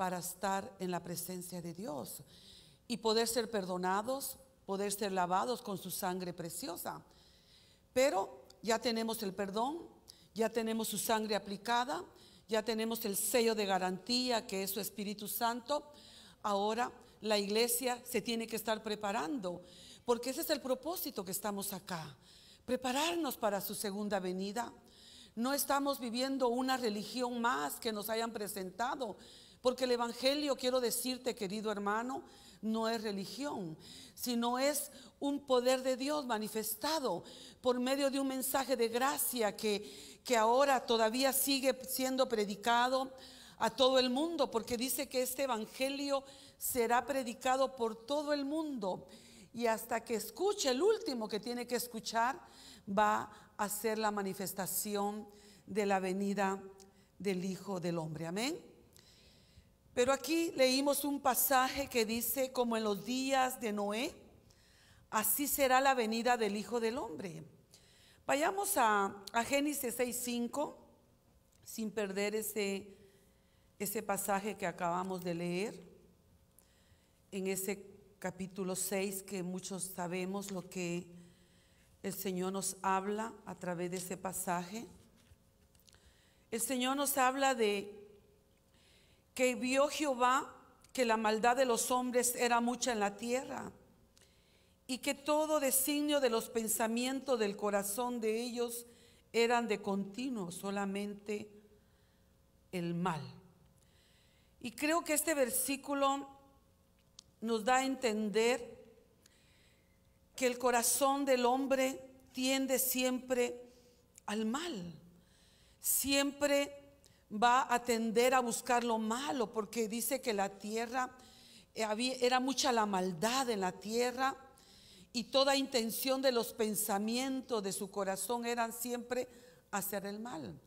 para estar en la presencia de Dios y poder ser perdonados, poder ser lavados con su sangre preciosa. Pero ya tenemos el perdón, ya tenemos su sangre aplicada, ya tenemos el sello de garantía que es su Espíritu Santo. Ahora la iglesia se tiene que estar preparando, porque ese es el propósito que estamos acá, prepararnos para su segunda venida. No estamos viviendo una religión más que nos hayan presentado, porque el Evangelio, quiero decirte, querido hermano, no es religión, sino es un poder de Dios manifestado por medio de un mensaje de gracia que, que ahora todavía sigue siendo predicado a todo el mundo, porque dice que este Evangelio será predicado por todo el mundo. Y hasta que escuche el último que tiene que escuchar, va a ser la manifestación de la venida del Hijo del Hombre. Amén. Pero aquí leímos un pasaje que dice, como en los días de Noé, así será la venida del Hijo del Hombre. Vayamos a, a Génesis 6.5, sin perder ese, ese pasaje que acabamos de leer, en ese capítulo 6 que muchos sabemos lo que el Señor nos habla a través de ese pasaje. El Señor nos habla de que vio Jehová que la maldad de los hombres era mucha en la tierra y que todo designio de los pensamientos del corazón de ellos eran de continuo, solamente el mal. Y creo que este versículo nos da a entender que el corazón del hombre tiende siempre al mal, siempre va a tender a buscar lo malo, porque dice que la tierra, eh, era mucha la maldad en la tierra y toda intención de los pensamientos de su corazón eran siempre hacer el mal.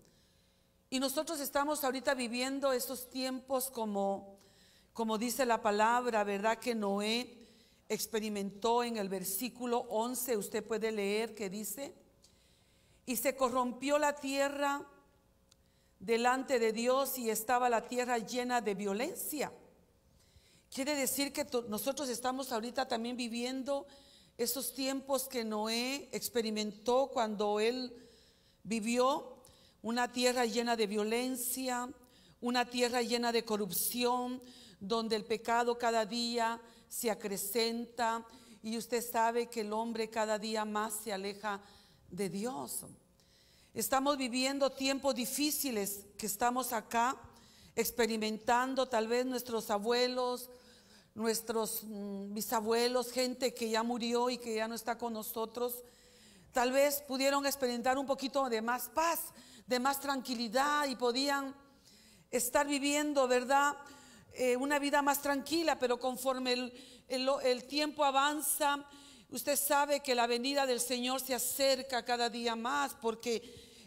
Y nosotros estamos ahorita viviendo esos tiempos como, como dice la palabra, ¿verdad? Que Noé experimentó en el versículo 11, usted puede leer que dice, y se corrompió la tierra delante de Dios y estaba la tierra llena de violencia. Quiere decir que nosotros estamos ahorita también viviendo esos tiempos que Noé experimentó cuando él vivió, una tierra llena de violencia, una tierra llena de corrupción, donde el pecado cada día se acrecenta y usted sabe que el hombre cada día más se aleja de Dios. Estamos viviendo tiempos difíciles que estamos acá experimentando, tal vez nuestros abuelos, nuestros mm, bisabuelos, gente que ya murió y que ya no está con nosotros, tal vez pudieron experimentar un poquito de más paz, de más tranquilidad y podían estar viviendo, ¿verdad? Eh, una vida más tranquila, pero conforme el tiempo avanza, Usted sabe que la venida del Señor se acerca cada día más porque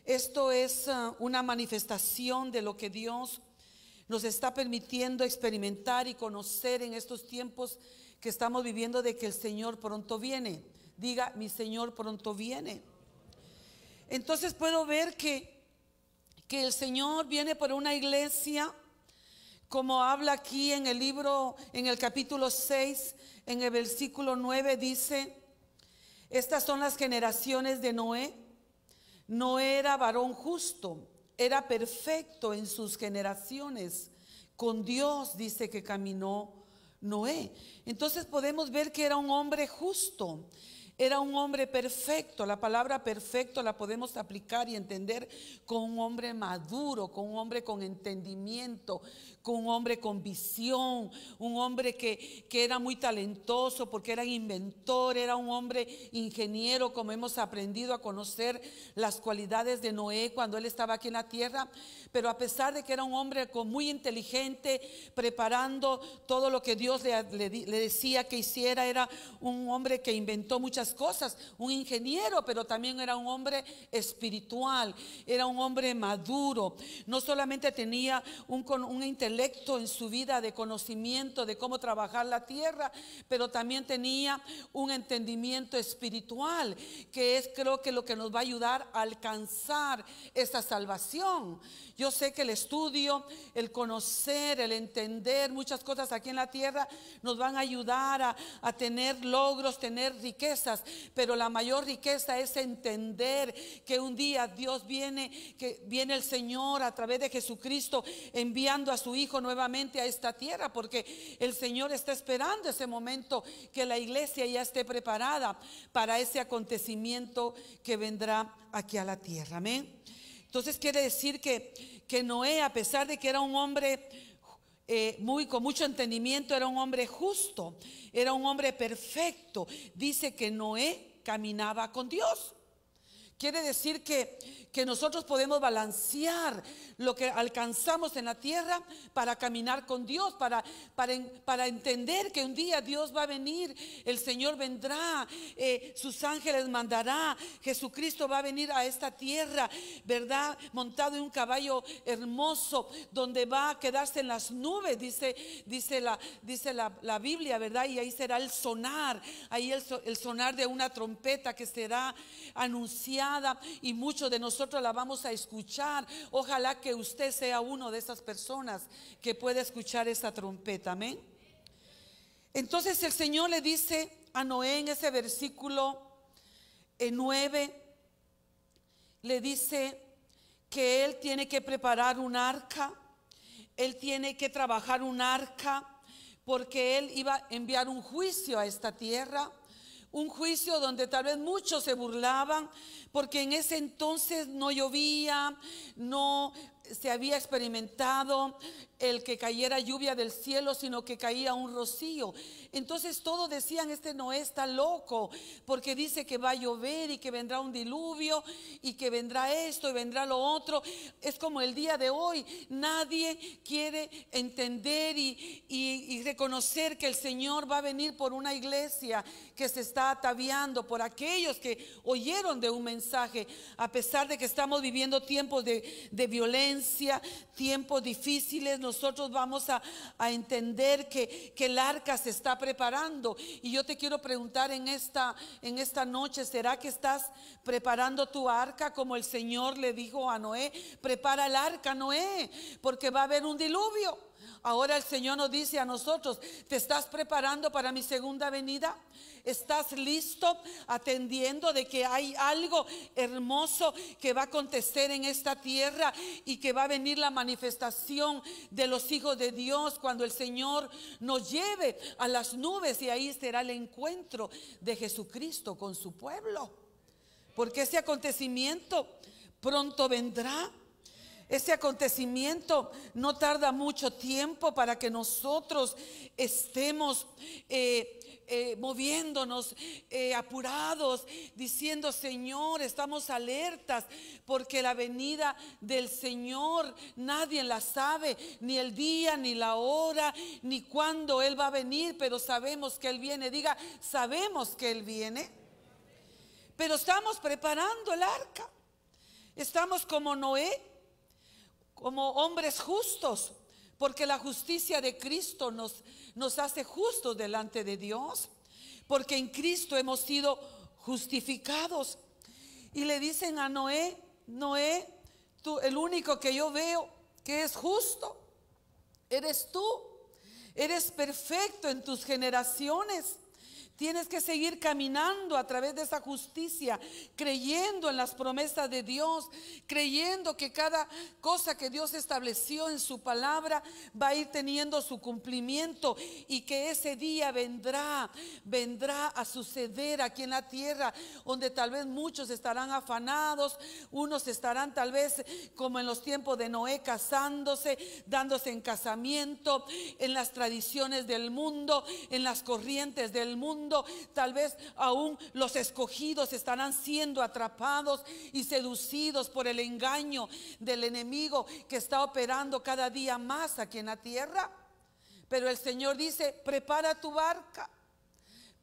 esto es eh, una manifestación de lo que Dios nos está permitiendo experimentar y conocer en estos tiempos que estamos viviendo de que el Señor pronto viene. Diga, mi Señor pronto viene. Entonces puedo ver que, que el Señor viene por una iglesia como habla aquí en el libro, en el capítulo 6, en el versículo 9, dice, estas son las generaciones de Noé. No era varón justo, era perfecto en sus generaciones. Con Dios dice que caminó Noé. Entonces podemos ver que era un hombre justo. Era un hombre perfecto. La palabra perfecto la podemos aplicar y entender con un hombre maduro, con un hombre con entendimiento, con un hombre con visión, un hombre que, era muy talentoso porque era inventor, era un hombre ingeniero, como hemos aprendido a conocer las cualidades de Noé cuando él estaba aquí en la tierra. Pero a pesar de que era un hombre muy inteligente, preparando todo lo que Dios le, le decía que hiciera, era un hombre que inventó muchas cosas, un ingeniero, pero también era un hombre espiritual, era un hombre maduro, no solamente tenía un, un intelecto en su vida de conocimiento de cómo trabajar la tierra, pero también tenía un entendimiento espiritual, que es creo que lo que nos va a ayudar a alcanzar esa salvación. Yo sé que el estudio, el conocer, el entender muchas cosas aquí en la tierra nos van a ayudar a tener logros, tener riquezas pero la mayor riqueza es entender que un día Dios viene, que viene el Señor a través de Jesucristo enviando a su Hijo nuevamente a esta tierra, porque el Señor está esperando ese momento que la iglesia ya esté preparada para ese acontecimiento que vendrá aquí a la tierra. Amén. Entonces quiere decir que, que Noé, a pesar de que era un hombre eh, muy, con mucho entendimiento, era un hombre justo, era un hombre perfecto. Dice que Noé caminaba con Dios. Quiere decir que, que nosotros podemos balancear lo que alcanzamos en la tierra para caminar con Dios, para, para, entender que un día Dios va a venir, el Señor vendrá, eh, sus ángeles mandará, Jesucristo va a venir a esta tierra, ¿verdad? Montado en un caballo hermoso, donde va a quedarse en las nubes, dice, dice, la, dice la, Biblia, ¿verdad? Y ahí será el sonar, ahí el sonar de una trompeta que será anunciada y muchos de nosotros la vamos a escuchar. Ojalá que usted sea uno de esas personas que pueda escuchar esa trompeta. Amén. Entonces el Señor le dice a Noé en ese versículo 9, eh, le dice que él tiene que preparar un arca, él tiene que trabajar un arca, porque él iba a enviar un juicio a esta tierra un juicio donde tal vez muchos se burlaban, porque en ese entonces no llovía, no se había experimentado el que cayera lluvia del cielo, sino que caía un rocío. Entonces todos decían, este no está loco, porque dice que va a llover y que vendrá un diluvio y que vendrá esto y vendrá lo otro. Es como el día de hoy, nadie quiere entender y, reconocer que el Señor va a venir por una iglesia que se está ataviando, por aquellos que oyeron de un mensaje, a pesar de que estamos viviendo tiempos de, de violencia, tiempos difíciles nosotros vamos a, entender que, que, el arca se está preparando. Y yo te quiero preguntar en esta, en esta noche, ¿será que estás preparando tu arca como el Señor le dijo a Noé? Prepara el arca, Noé, porque va a haber un diluvio. Ahora el Señor nos dice a nosotros, ¿te estás preparando para mi segunda venida? ¿Estás listo atendiendo de que hay algo hermoso que va a acontecer en esta tierra y que va a venir la manifestación de los hijos de Dios cuando el Señor nos lleve a las nubes y ahí será el encuentro de Jesucristo con su pueblo? Porque ese acontecimiento pronto vendrá. Ese acontecimiento no tarda mucho tiempo para que nosotros estemos eh, eh, moviéndonos, eh, apurados, diciendo, Señor, estamos alertas, porque la venida del Señor nadie la sabe, ni el día, ni la hora, ni cuándo Él va a venir, pero sabemos que Él viene. Diga, sabemos que Él viene, pero estamos preparando el arca. Estamos como Noé como hombres justos, porque la justicia de Cristo nos, nos hace justos delante de Dios, porque en Cristo hemos sido justificados. Y le dicen a Noé, Noé, tú el único que yo veo que es justo, eres tú, eres perfecto en tus generaciones Tienes que seguir caminando a través de esa justicia, creyendo en las promesas de Dios, creyendo que cada cosa que Dios estableció en su palabra va a ir teniendo su cumplimiento y que ese día vendrá, vendrá a suceder aquí en la tierra, donde tal vez muchos estarán afanados, unos estarán tal vez como en los tiempos de Noé casándose, dándose en casamiento, en las tradiciones del mundo, en las corrientes del mundo Tal vez aún los escogidos estarán siendo atrapados y seducidos por el engaño del enemigo que está operando cada día más aquí en la tierra. Pero el Señor dice, prepara tu barca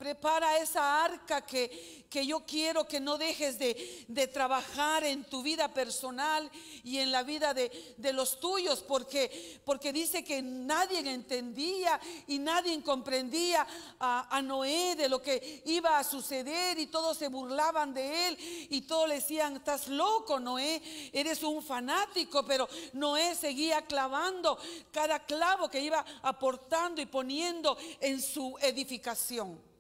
Prepara esa arca que, yo quiero que no dejes de, trabajar en tu vida personal y en la vida de, los tuyos, porque, porque dice que nadie entendía y nadie comprendía a, a Noé de lo que iba a suceder y todos se burlaban de él y todos le decían, estás loco Noé, eres un fanático, pero Noé seguía clavando cada clavo que iba aportando y poniendo en su edificación.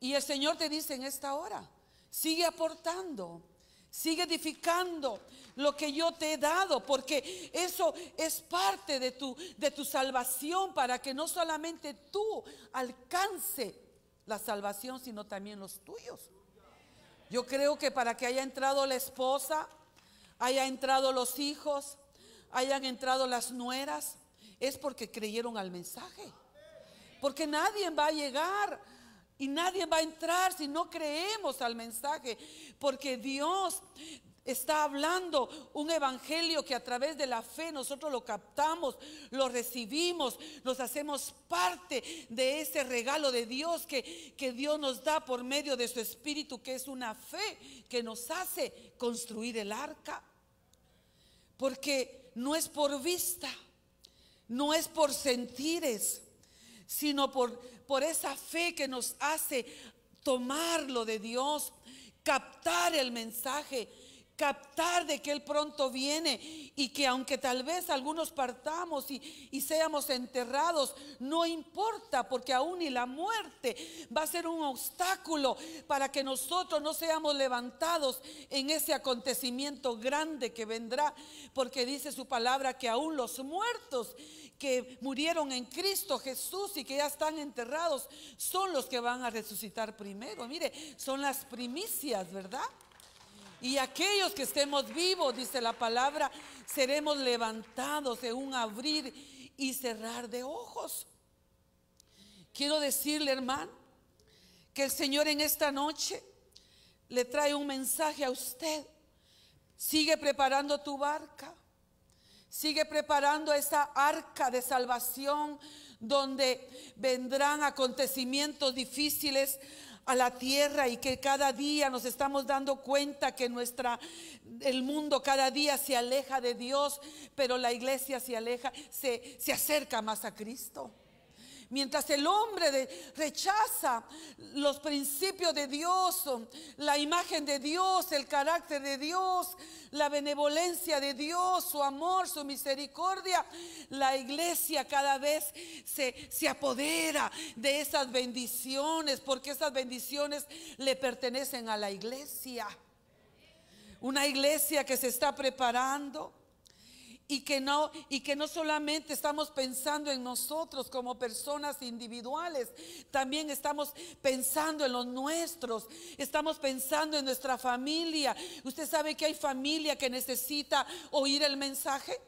Y el Señor te dice en esta hora, sigue aportando, sigue edificando lo que yo te he dado, porque eso es parte de tu, de tu salvación para que no solamente tú alcance la salvación, sino también los tuyos. Yo creo que para que haya entrado la esposa, haya entrado los hijos, hayan entrado las nueras, es porque creyeron al mensaje. Porque nadie va a llegar y nadie va a entrar si no creemos al mensaje, porque Dios está hablando un evangelio que a través de la fe nosotros lo captamos, lo recibimos, nos hacemos parte de ese regalo de Dios que, que, Dios nos da por medio de su espíritu, que es una fe que nos hace construir el arca. Porque no es por vista, no es por sentires, sino por por esa fe que nos hace tomar lo de Dios, captar el mensaje, captar de que Él pronto viene y que aunque tal vez algunos partamos y, seamos enterrados, no importa, porque aún y la muerte va a ser un obstáculo para que nosotros no seamos levantados en ese acontecimiento grande que vendrá, porque dice su palabra que aún los muertos que murieron en Cristo Jesús y que ya están enterrados son los que van a resucitar primero. Mire, son las primicias, ¿verdad? Y aquellos que estemos vivos, dice la palabra, seremos levantados en un abrir y cerrar de ojos. Quiero decirle, hermano, que el Señor en esta noche le trae un mensaje a usted. Sigue preparando tu barca. Sigue preparando esa arca de salvación donde vendrán acontecimientos difíciles a la tierra y que cada día nos estamos dando cuenta que nuestra el mundo cada día se aleja de Dios, pero la iglesia se aleja, se, se acerca más a Cristo. Mientras el hombre rechaza los principios de Dios, la imagen de Dios, el carácter de Dios, la benevolencia de Dios, su amor, su misericordia, la iglesia cada vez se apodera de esas bendiciones, porque esas bendiciones le pertenecen a la iglesia. Una iglesia que se está preparando y que no y que no solamente estamos pensando en nosotros como personas individuales, también estamos pensando en los nuestros, estamos pensando en nuestra familia. Usted sabe que hay familia que necesita oír el mensaje.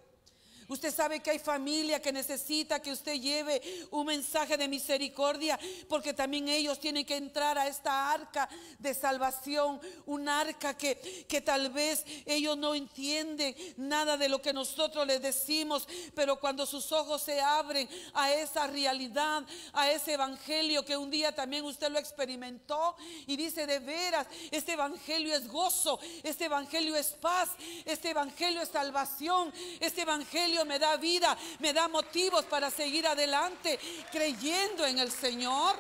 Usted sabe que hay familia que necesita que usted lleve un mensaje de misericordia, porque también ellos tienen que entrar a esta arca de salvación, un arca que, que tal vez ellos no entienden nada de lo que nosotros les decimos, pero cuando sus ojos se abren a esa realidad, a ese evangelio que un día también usted lo experimentó y dice de veras, este evangelio es gozo, este evangelio es paz, este evangelio es salvación, este evangelio me da vida, me da motivos para seguir adelante creyendo en el Señor.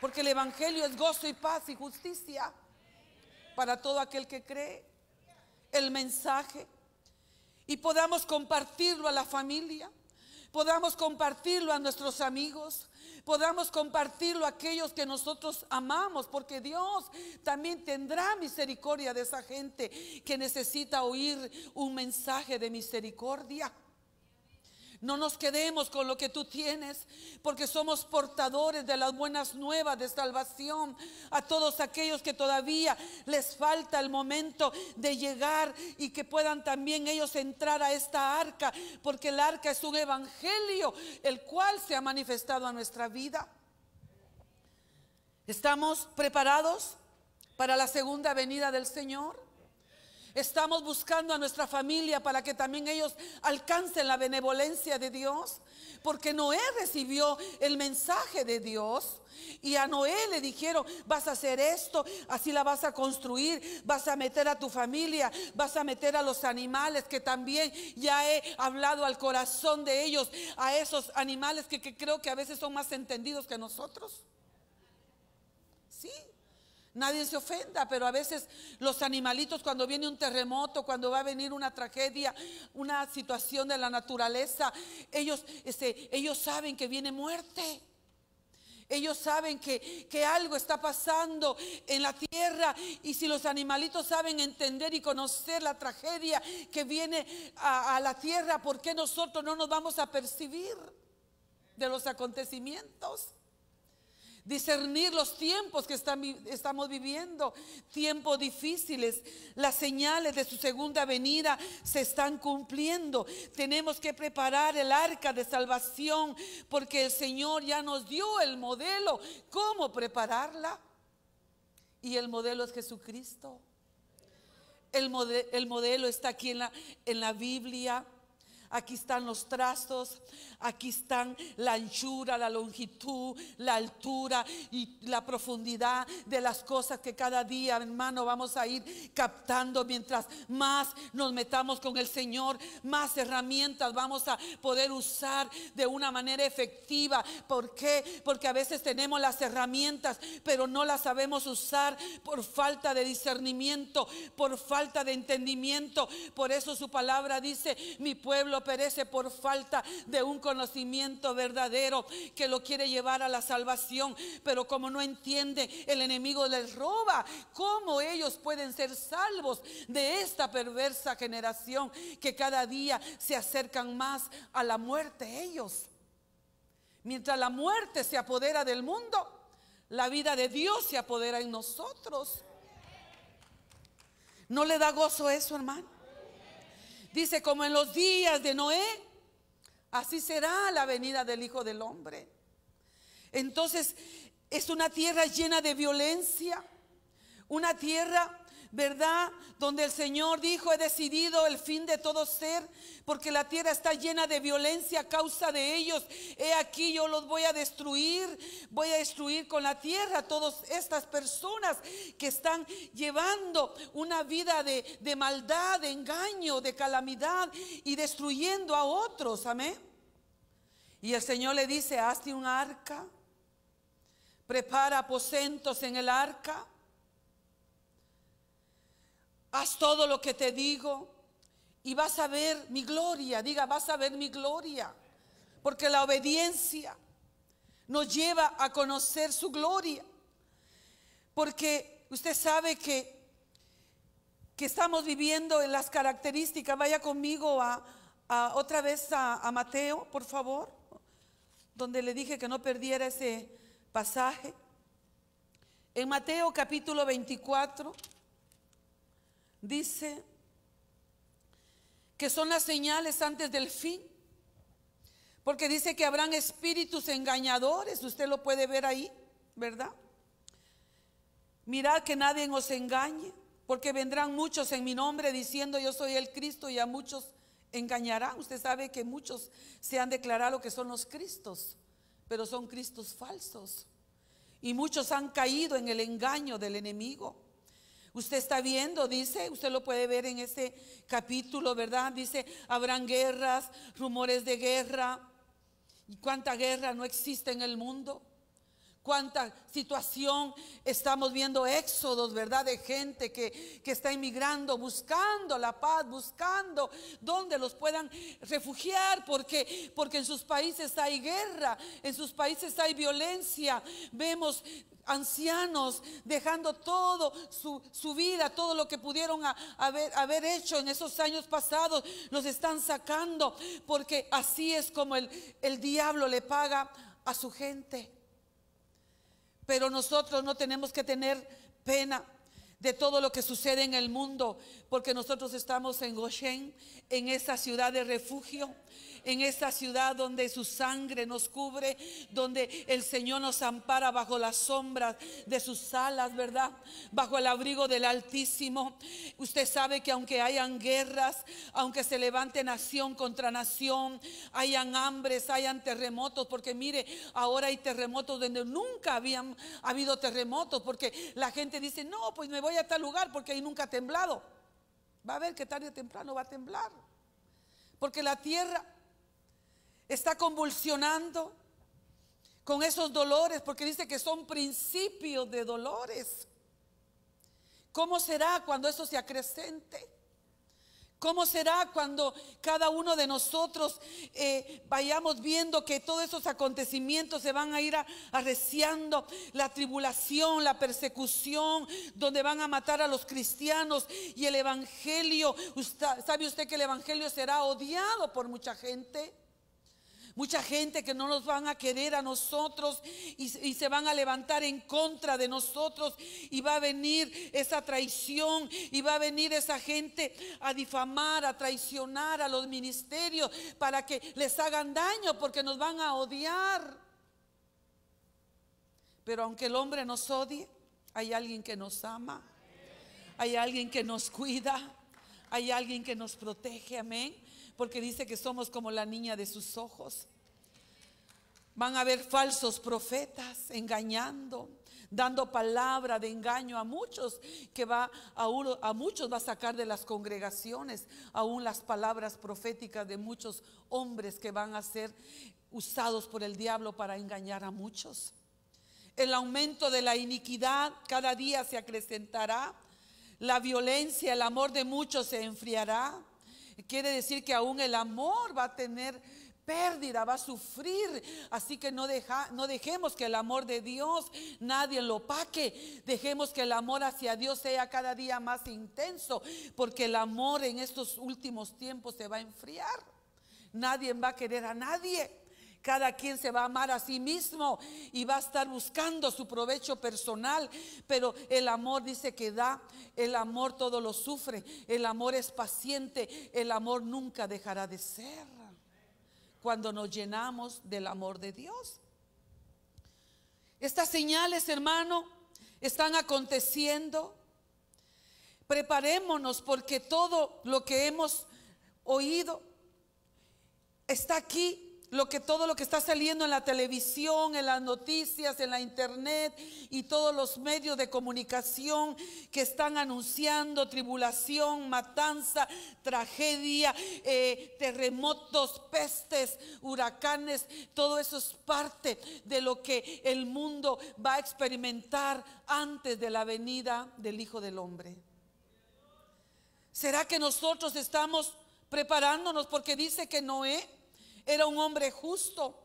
Porque el Evangelio es gozo y paz y justicia para todo aquel que cree el mensaje y podamos compartirlo a la familia, podamos compartirlo a nuestros amigos, podamos compartirlo a aquellos que nosotros amamos, porque Dios también tendrá misericordia de esa gente que necesita oír un mensaje de misericordia. No nos quedemos con lo que tú tienes, porque somos portadores de las buenas nuevas de salvación a todos aquellos que todavía les falta el momento de llegar y que puedan también ellos entrar a esta arca, porque el arca es un evangelio, el cual se ha manifestado a nuestra vida. ¿Estamos preparados para la segunda venida del Señor? Estamos buscando a nuestra familia para que también ellos alcancen la benevolencia de Dios. Porque Noé recibió el mensaje de Dios. Y a Noé le dijeron, vas a hacer esto, así la vas a construir, vas a meter a tu familia, vas a meter a los animales, que también ya he hablado al corazón de ellos, a esos animales que, creo que a veces son más entendidos que nosotros. Sí, Nadie se ofenda, pero a veces los animalitos cuando viene un terremoto, cuando va a venir una tragedia, una situación de la naturaleza, ellos, este, ellos saben que viene muerte. Ellos saben que, algo está pasando en la tierra y si los animalitos saben entender y conocer la tragedia que viene a, a la tierra, ¿por qué nosotros no nos vamos a percibir de los acontecimientos? discernir los tiempos que estamos viviendo, tiempos difíciles. Las señales de su segunda venida se están cumpliendo. Tenemos que preparar el arca de salvación porque el Señor ya nos dio el modelo, cómo prepararla. Y el modelo es Jesucristo. El, modelo está aquí en la Biblia aquí están los trazos, aquí están la anchura, la longitud, la altura y la profundidad de las cosas que cada día, hermano, vamos a ir captando mientras más nos metamos con el Señor, más herramientas vamos a poder usar de una manera efectiva. ¿Por qué? Porque a veces tenemos las herramientas, pero no las sabemos usar por falta de discernimiento, por falta de entendimiento. Por eso su palabra dice, mi pueblo perece por falta de un conocimiento verdadero que lo quiere llevar a la salvación. Pero como no entiende, el enemigo les roba. ¿Cómo ellos pueden ser salvos de esta perversa generación que cada día se acercan más a la muerte ellos? Mientras la muerte se apodera del mundo, la vida de Dios se apodera en nosotros. ¿No le da gozo eso, hermano? Dice, como en los días de Noé, así será la venida del Hijo del Hombre. Entonces, es una tierra llena de violencia, una tierra ¿verdad? Donde el Señor dijo, he decidido el fin de todo ser, porque la tierra está llena de violencia a causa de ellos. He aquí yo los voy a destruir, voy a destruir con la tierra todas estas personas que están llevando una vida de, maldad, de engaño, de calamidad y destruyendo a otros, amén. Y el Señor le dice, hazte un arca, prepara aposentos en el arca haz todo lo que te digo y vas a ver mi gloria. Diga, vas a ver mi gloria. Porque la obediencia nos lleva a conocer su gloria. Porque usted sabe que, que estamos viviendo en las características. Vaya conmigo a, otra vez a, a Mateo, por favor, donde le dije que no perdiera ese pasaje. En Mateo capítulo 24 dice que son las señales antes del fin. Porque dice que habrán espíritus engañadores, usted lo puede ver ahí, ¿verdad? Mirad que nadie os engañe, porque vendrán muchos en mi nombre diciendo yo soy el Cristo y a muchos engañarán. Usted sabe que muchos se han declarado que son los Cristos, pero son Cristos falsos. Y muchos han caído en el engaño del enemigo. Usted está viendo, dice, usted lo puede ver en ese capítulo, ¿verdad? Dice, habrán guerras, rumores de guerra. ¿Y cuánta guerra no existe en el mundo? cuánta situación estamos viendo, éxodos, ¿verdad? De gente que, está emigrando, buscando la paz, buscando dónde los puedan refugiar, porque, porque en sus países hay guerra, en sus países hay violencia. Vemos ancianos dejando todo su, vida, todo lo que pudieron haber, haber, hecho en esos años pasados, los están sacando, porque así es como el, el diablo le paga a su gente. Pero nosotros no tenemos que tener pena de todo lo que sucede en el mundo, porque nosotros estamos en Goshen, en esa ciudad de refugio, en esa ciudad donde su sangre nos cubre, donde el Señor nos ampara bajo las sombras de sus alas, ¿verdad? Bajo el abrigo del Altísimo. Usted sabe que aunque hayan guerras, aunque se levante nación contra nación, hayan hambres, hayan terremotos, porque mire, ahora hay terremotos donde nunca habían habido terremotos, porque la gente dice, no, pues me voy a tal lugar porque ahí nunca ha temblado. Va a ver que tarde o temprano va a temblar. Porque la tierra está convulsionando con esos dolores, porque dice que son principios de dolores. ¿Cómo será cuando eso se acrecente? ¿Cómo será cuando cada uno de nosotros eh, vayamos viendo que todos esos acontecimientos se van a ir arreciando? La tribulación, la persecución, donde van a matar a los cristianos y el Evangelio. ¿Sabe usted que el Evangelio será odiado por mucha gente? Mucha gente que no nos van a querer a nosotros y, se van a levantar en contra de nosotros y va a venir esa traición y va a venir esa gente a difamar, a traicionar a los ministerios para que les hagan daño porque nos van a odiar. Pero aunque el hombre nos odie, hay alguien que nos ama, hay alguien que nos cuida, hay alguien que nos protege, amén porque dice que somos como la niña de sus ojos. Van a haber falsos profetas engañando, dando palabra de engaño a muchos que va a, a muchos va a sacar de las congregaciones, aún las palabras proféticas de muchos hombres que van a ser usados por el diablo para engañar a muchos. El aumento de la iniquidad cada día se acrecentará, la violencia, el amor de muchos se enfriará. Quiere decir que aún el amor va a tener pérdida, va a sufrir. Así que no, deja, no dejemos que el amor de Dios nadie lo paque. Dejemos que el amor hacia Dios sea cada día más intenso, porque el amor en estos últimos tiempos se va a enfriar. Nadie va a querer a nadie. Cada quien se va a amar a sí mismo y va a estar buscando su provecho personal, pero el amor dice que da, el amor todo lo sufre, el amor es paciente, el amor nunca dejará de ser cuando nos llenamos del amor de Dios. Estas señales, hermano, están aconteciendo. Preparémonos porque todo lo que hemos oído está aquí lo que todo lo que está saliendo en la televisión, en las noticias, en la internet y todos los medios de comunicación que están anunciando tribulación, matanza, tragedia, eh, terremotos, pestes, huracanes, todo eso es parte de lo que el mundo va a experimentar antes de la venida del Hijo del Hombre. ¿Será que nosotros estamos preparándonos porque dice que Noé era un hombre justo.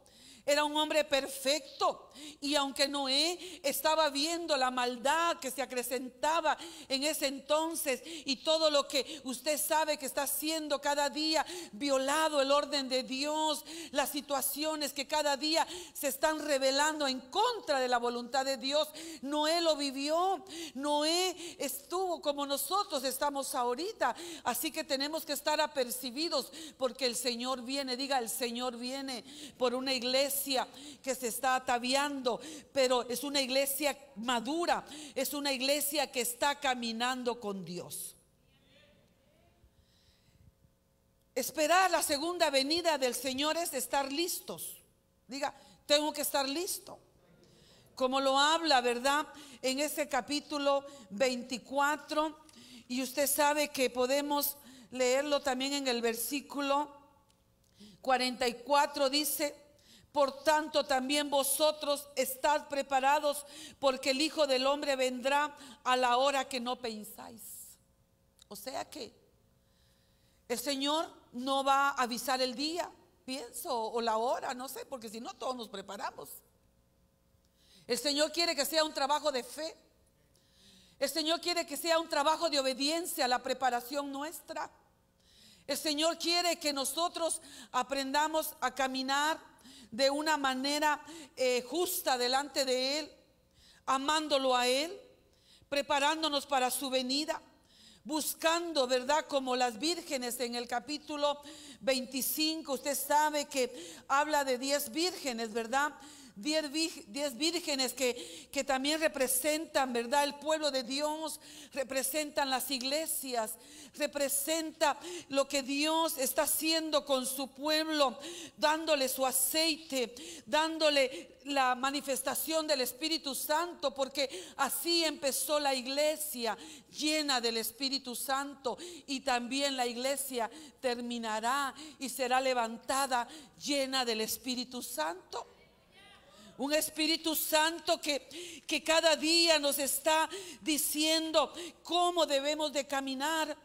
Era un hombre perfecto. Y aunque Noé estaba viendo la maldad que se acrecentaba en ese entonces y todo lo que usted sabe que está siendo cada día violado el orden de Dios, las situaciones que cada día se están revelando en contra de la voluntad de Dios, Noé lo vivió. Noé estuvo como nosotros estamos ahorita. Así que tenemos que estar apercibidos porque el Señor viene. Diga, el Señor viene por una iglesia que se está ataviando, pero es una iglesia madura, es una iglesia que está caminando con Dios. Esperar la segunda venida del Señor es estar listos. Diga, tengo que estar listo. Como lo habla, ¿verdad? En ese capítulo 24. Y usted sabe que podemos leerlo también en el versículo 44. Dice, por tanto, también vosotros estad preparados, porque el Hijo del Hombre vendrá a la hora que no pensáis. O sea que el Señor no va a avisar el día, pienso, o la hora, no sé, porque si no todos nos preparamos. El Señor quiere que sea un trabajo de fe. El Señor quiere que sea un trabajo de obediencia a la preparación nuestra. El Señor quiere que nosotros aprendamos a caminar de una manera eh, justa delante de Él, amándolo a Él, preparándonos para su venida, buscando, ¿verdad? Como las vírgenes en el capítulo 25, usted sabe que habla de 10 vírgenes, ¿verdad? diez, vírgenes que, que también representan, ¿verdad? El pueblo de Dios, representan las iglesias, representa lo que Dios está haciendo con su pueblo, dándole su aceite, dándole la manifestación del Espíritu Santo, porque así empezó la iglesia llena del Espíritu Santo y también la iglesia terminará y será levantada llena del Espíritu Santo un Espíritu Santo que, que cada día nos está diciendo cómo debemos de caminar,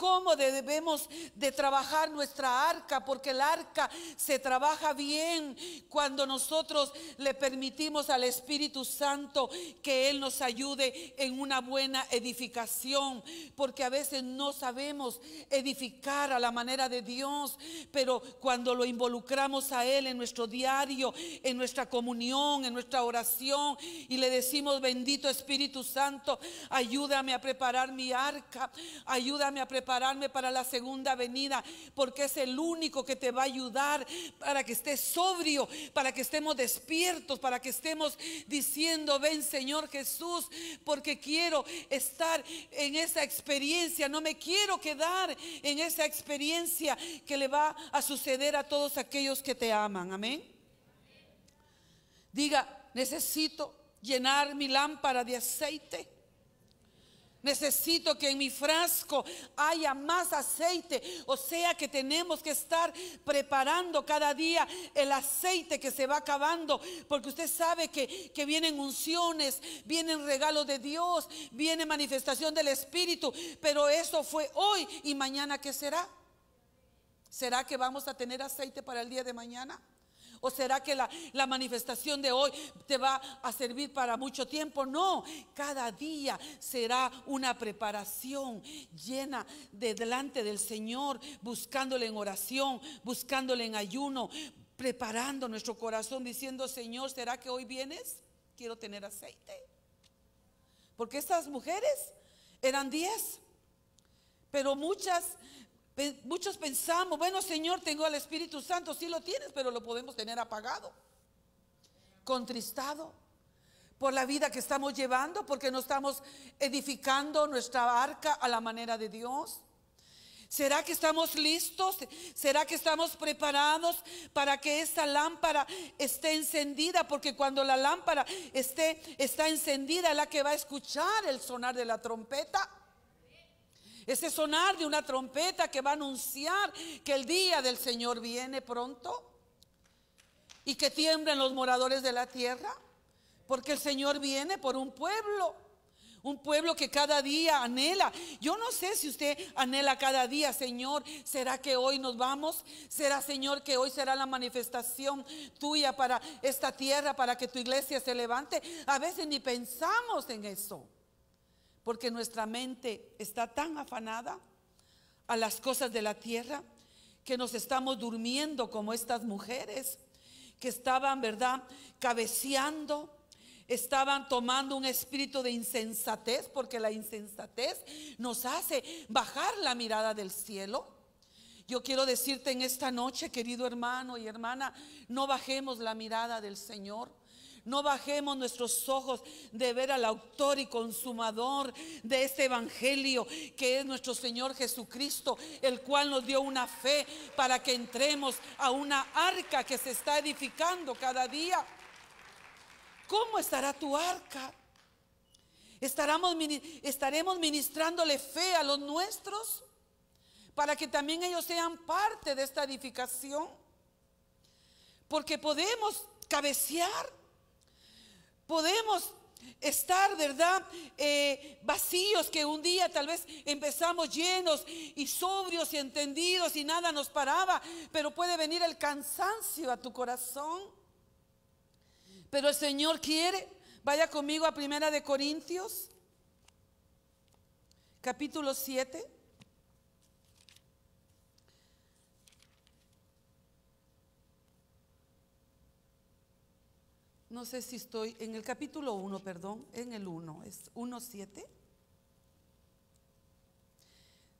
cómo debemos de trabajar nuestra arca, porque el arca se trabaja bien cuando nosotros le permitimos al Espíritu Santo que Él nos ayude en una buena edificación, porque a veces no sabemos edificar a la manera de Dios, pero cuando lo involucramos a Él en nuestro diario, en nuestra comunión, en nuestra oración, y le decimos, bendito Espíritu Santo, ayúdame a preparar mi arca, ayúdame a preparar prepararme para la segunda venida, porque es el único que te va a ayudar para que estés sobrio, para que estemos despiertos, para que estemos diciendo, ven Señor Jesús, porque quiero estar en esa experiencia, no me quiero quedar en esa experiencia que le va a suceder a todos aquellos que te aman. Amén. Diga, necesito llenar mi lámpara de aceite. Necesito que en mi frasco haya más aceite. O sea que tenemos que estar preparando cada día el aceite que se va acabando. Porque usted sabe que, vienen unciones, vienen regalos de Dios, viene manifestación del Espíritu. Pero eso fue hoy y mañana ¿qué será? ¿Será que vamos a tener aceite para el día de mañana? ¿O será que la, manifestación de hoy te va a servir para mucho tiempo? No, cada día será una preparación llena delante del Señor, buscándole en oración, buscándole en ayuno, preparando nuestro corazón, diciendo, Señor, ¿será que hoy vienes? Quiero tener aceite. Porque estas mujeres eran diez, pero muchas Muchos pensamos, bueno Señor, tengo al Espíritu Santo, sí lo tienes, pero lo podemos tener apagado, contristado por la vida que estamos llevando, porque no estamos edificando nuestra arca a la manera de Dios. ¿Será que estamos listos? ¿Será que estamos preparados para que esta lámpara esté encendida? Porque cuando la lámpara esté, está encendida, la que va a escuchar el sonar de la trompeta. Ese sonar de una trompeta que va a anunciar que el día del Señor viene pronto y que tiemblen los moradores de la tierra, porque el Señor viene por un pueblo. Un pueblo que cada día anhela. Yo no sé si usted anhela cada día, Señor, ¿será que hoy nos vamos? ¿Será, Señor, que hoy será la manifestación tuya para esta tierra, para que tu iglesia se levante? A veces ni pensamos en eso porque nuestra mente está tan afanada a las cosas de la tierra que nos estamos durmiendo como estas mujeres que estaban, ¿verdad?, cabeceando, estaban tomando un espíritu de insensatez, porque la insensatez nos hace bajar la mirada del cielo. Yo quiero decirte en esta noche, querido hermano y hermana, no bajemos la mirada del Señor. No bajemos nuestros ojos de ver al autor y consumador de este evangelio que es nuestro Señor Jesucristo, el cual nos dio una fe para que entremos a una arca que se está edificando cada día. ¿Cómo estará tu arca? ¿Estaremos ministrándole fe a los nuestros? para que también ellos sean parte de esta edificación. Porque podemos cabecear podemos estar, ¿verdad? Eh, vacíos que un día tal vez empezamos llenos y sobrios y entendidos y nada nos paraba, pero puede venir el cansancio a tu corazón. Pero el Señor quiere, vaya conmigo a Primera de Corintios, capítulo 7. no sé si estoy en el capítulo 1, perdón, en el 1, es 1.7.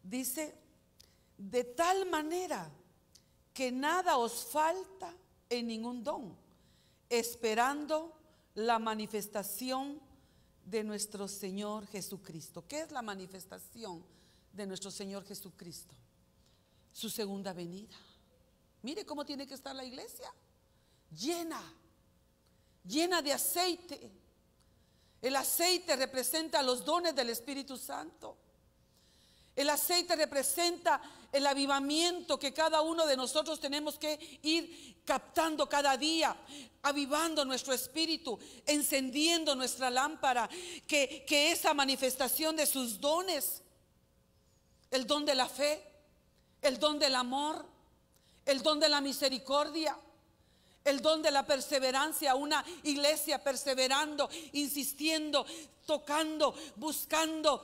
Dice, de tal manera que nada os falta en ningún don, esperando la manifestación de nuestro Señor Jesucristo. ¿Qué es la manifestación de nuestro Señor Jesucristo? Su segunda venida. Mire cómo tiene que estar la iglesia. Llena llena de aceite. El aceite representa los dones del Espíritu Santo. El aceite representa el avivamiento que cada uno de nosotros tenemos que ir captando cada día, avivando nuestro espíritu, encendiendo nuestra lámpara, que, esa manifestación de sus dones, el don de la fe, el don del amor, el don de la misericordia, el don de la perseverancia, una iglesia perseverando, insistiendo, tocando, buscando,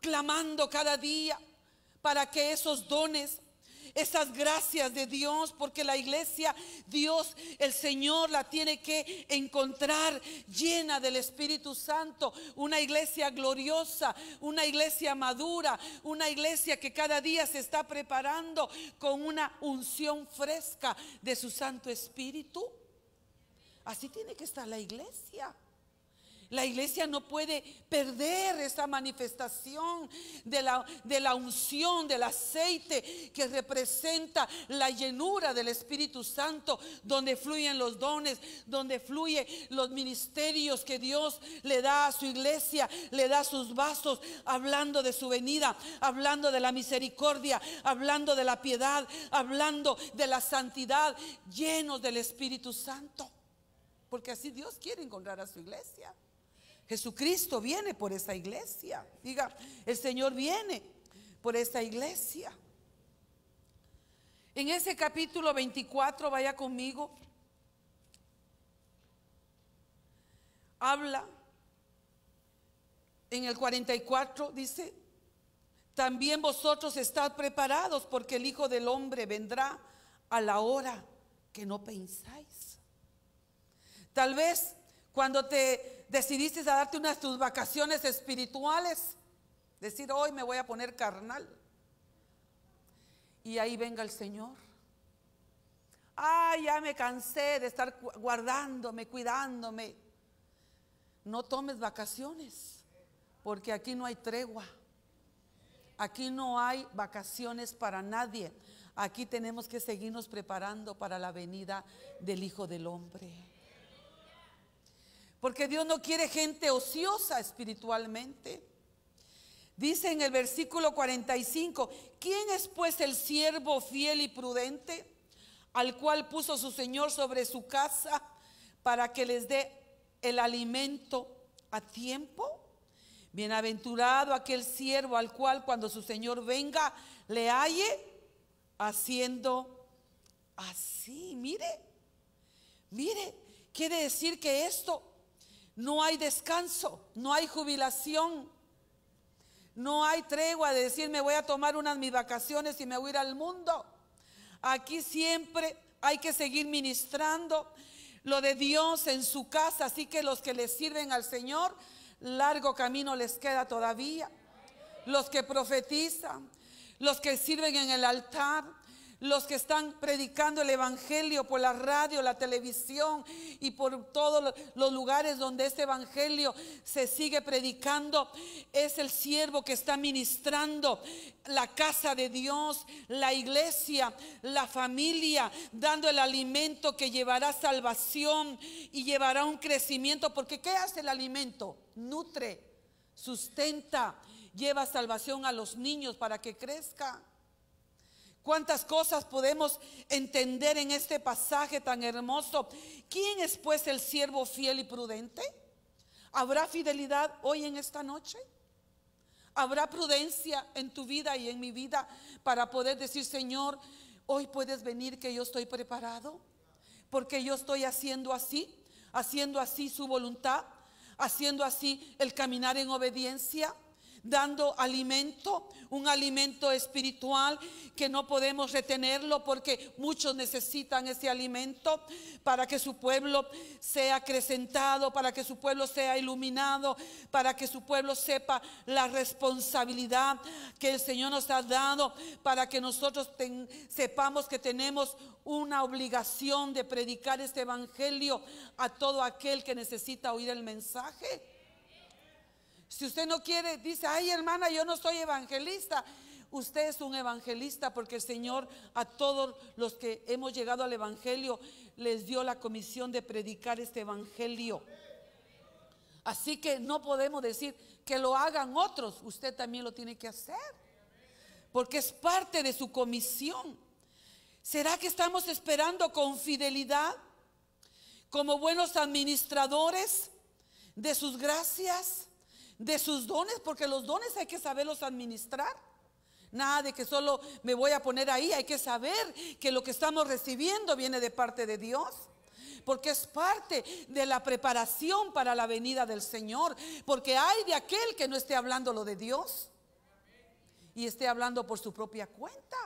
clamando cada día para que esos dones esas gracias de Dios, porque la iglesia, Dios, el Señor la tiene que encontrar llena del Espíritu Santo, una iglesia gloriosa, una iglesia madura, una iglesia que cada día se está preparando con una unción fresca de su Santo Espíritu. Así tiene que estar la iglesia. La iglesia no puede perder esa manifestación de la, de la, unción, del aceite que representa la llenura del Espíritu Santo, donde fluyen los dones, donde fluyen los ministerios que Dios le da a su iglesia, le da sus vasos, hablando de su venida, hablando de la misericordia, hablando de la piedad, hablando de la santidad, llenos del Espíritu Santo. Porque así Dios quiere encontrar a su iglesia. Jesucristo viene por esa iglesia. Diga, el Señor viene por esta iglesia. En ese capítulo 24, vaya conmigo, habla, en el 44 dice, también vosotros estad preparados porque el Hijo del Hombre vendrá a la hora que no pensáis. Tal vez cuando te decidiste a darte unas tus vacaciones espirituales, decir hoy me voy a poner carnal. Y ahí venga el Señor. Ah ya me cansé de estar guardándome, cuidándome. No tomes vacaciones, porque aquí no hay tregua. Aquí no hay vacaciones para nadie. Aquí tenemos que seguirnos preparando para la venida del Hijo del Hombre. Porque Dios no quiere gente ociosa espiritualmente. Dice en el versículo 45, ¿quién es pues el siervo fiel y prudente al cual puso su Señor sobre su casa para que les dé el alimento a tiempo? Bienaventurado aquel siervo al cual cuando su Señor venga le halle haciendo así. Mire, mire, quiere decir que esto no hay descanso, no hay jubilación, no hay tregua de decir me voy a tomar unas mis vacaciones y me voy a ir al mundo. Aquí siempre hay que seguir ministrando lo de Dios en su casa, así que los que le sirven al Señor, largo camino les queda todavía. Los que profetizan, los que sirven en el altar, los que están predicando el Evangelio por la radio, la televisión y por todos los lugares donde este Evangelio se sigue predicando, es el siervo que está ministrando la casa de Dios, la iglesia, la familia, dando el alimento que llevará salvación y llevará un crecimiento, porque ¿qué hace el alimento? Nutre, sustenta, lleva salvación a los niños para que crezcan. Cuántas cosas podemos entender en este pasaje tan hermoso. ¿Quién es pues el siervo fiel y prudente? ¿Habrá fidelidad hoy en esta noche? ¿Habrá prudencia en tu vida y en mi vida para poder decir, Señor, hoy puedes venir que yo estoy preparado? Porque yo estoy haciendo así, haciendo así su voluntad, haciendo así el caminar en obediencia dando alimento, un alimento espiritual que no podemos retenerlo porque muchos necesitan ese alimento para que su pueblo sea acrecentado, para que su pueblo sea iluminado, para que su pueblo sepa la responsabilidad que el Señor nos ha dado, para que nosotros sepamos que tenemos una obligación de predicar este evangelio a todo aquel que necesita oír el mensaje. Si usted no quiere, dice, ay hermana, yo no soy evangelista. Usted es un evangelista porque el Señor a todos los que hemos llegado al Evangelio les dio la comisión de predicar este Evangelio. Así que no podemos decir que lo hagan otros, usted también lo tiene que hacer, porque es parte de su comisión. ¿Será que estamos esperando con fidelidad, como buenos administradores de sus gracias? de sus dones, porque los dones hay que saberlos administrar. Nada de que solo me voy a poner ahí, hay que saber que lo que estamos recibiendo viene de parte de Dios. Porque es parte de la preparación para la venida del Señor. Porque hay de aquel que no esté hablando lo de Dios y esté hablando por su propia cuenta.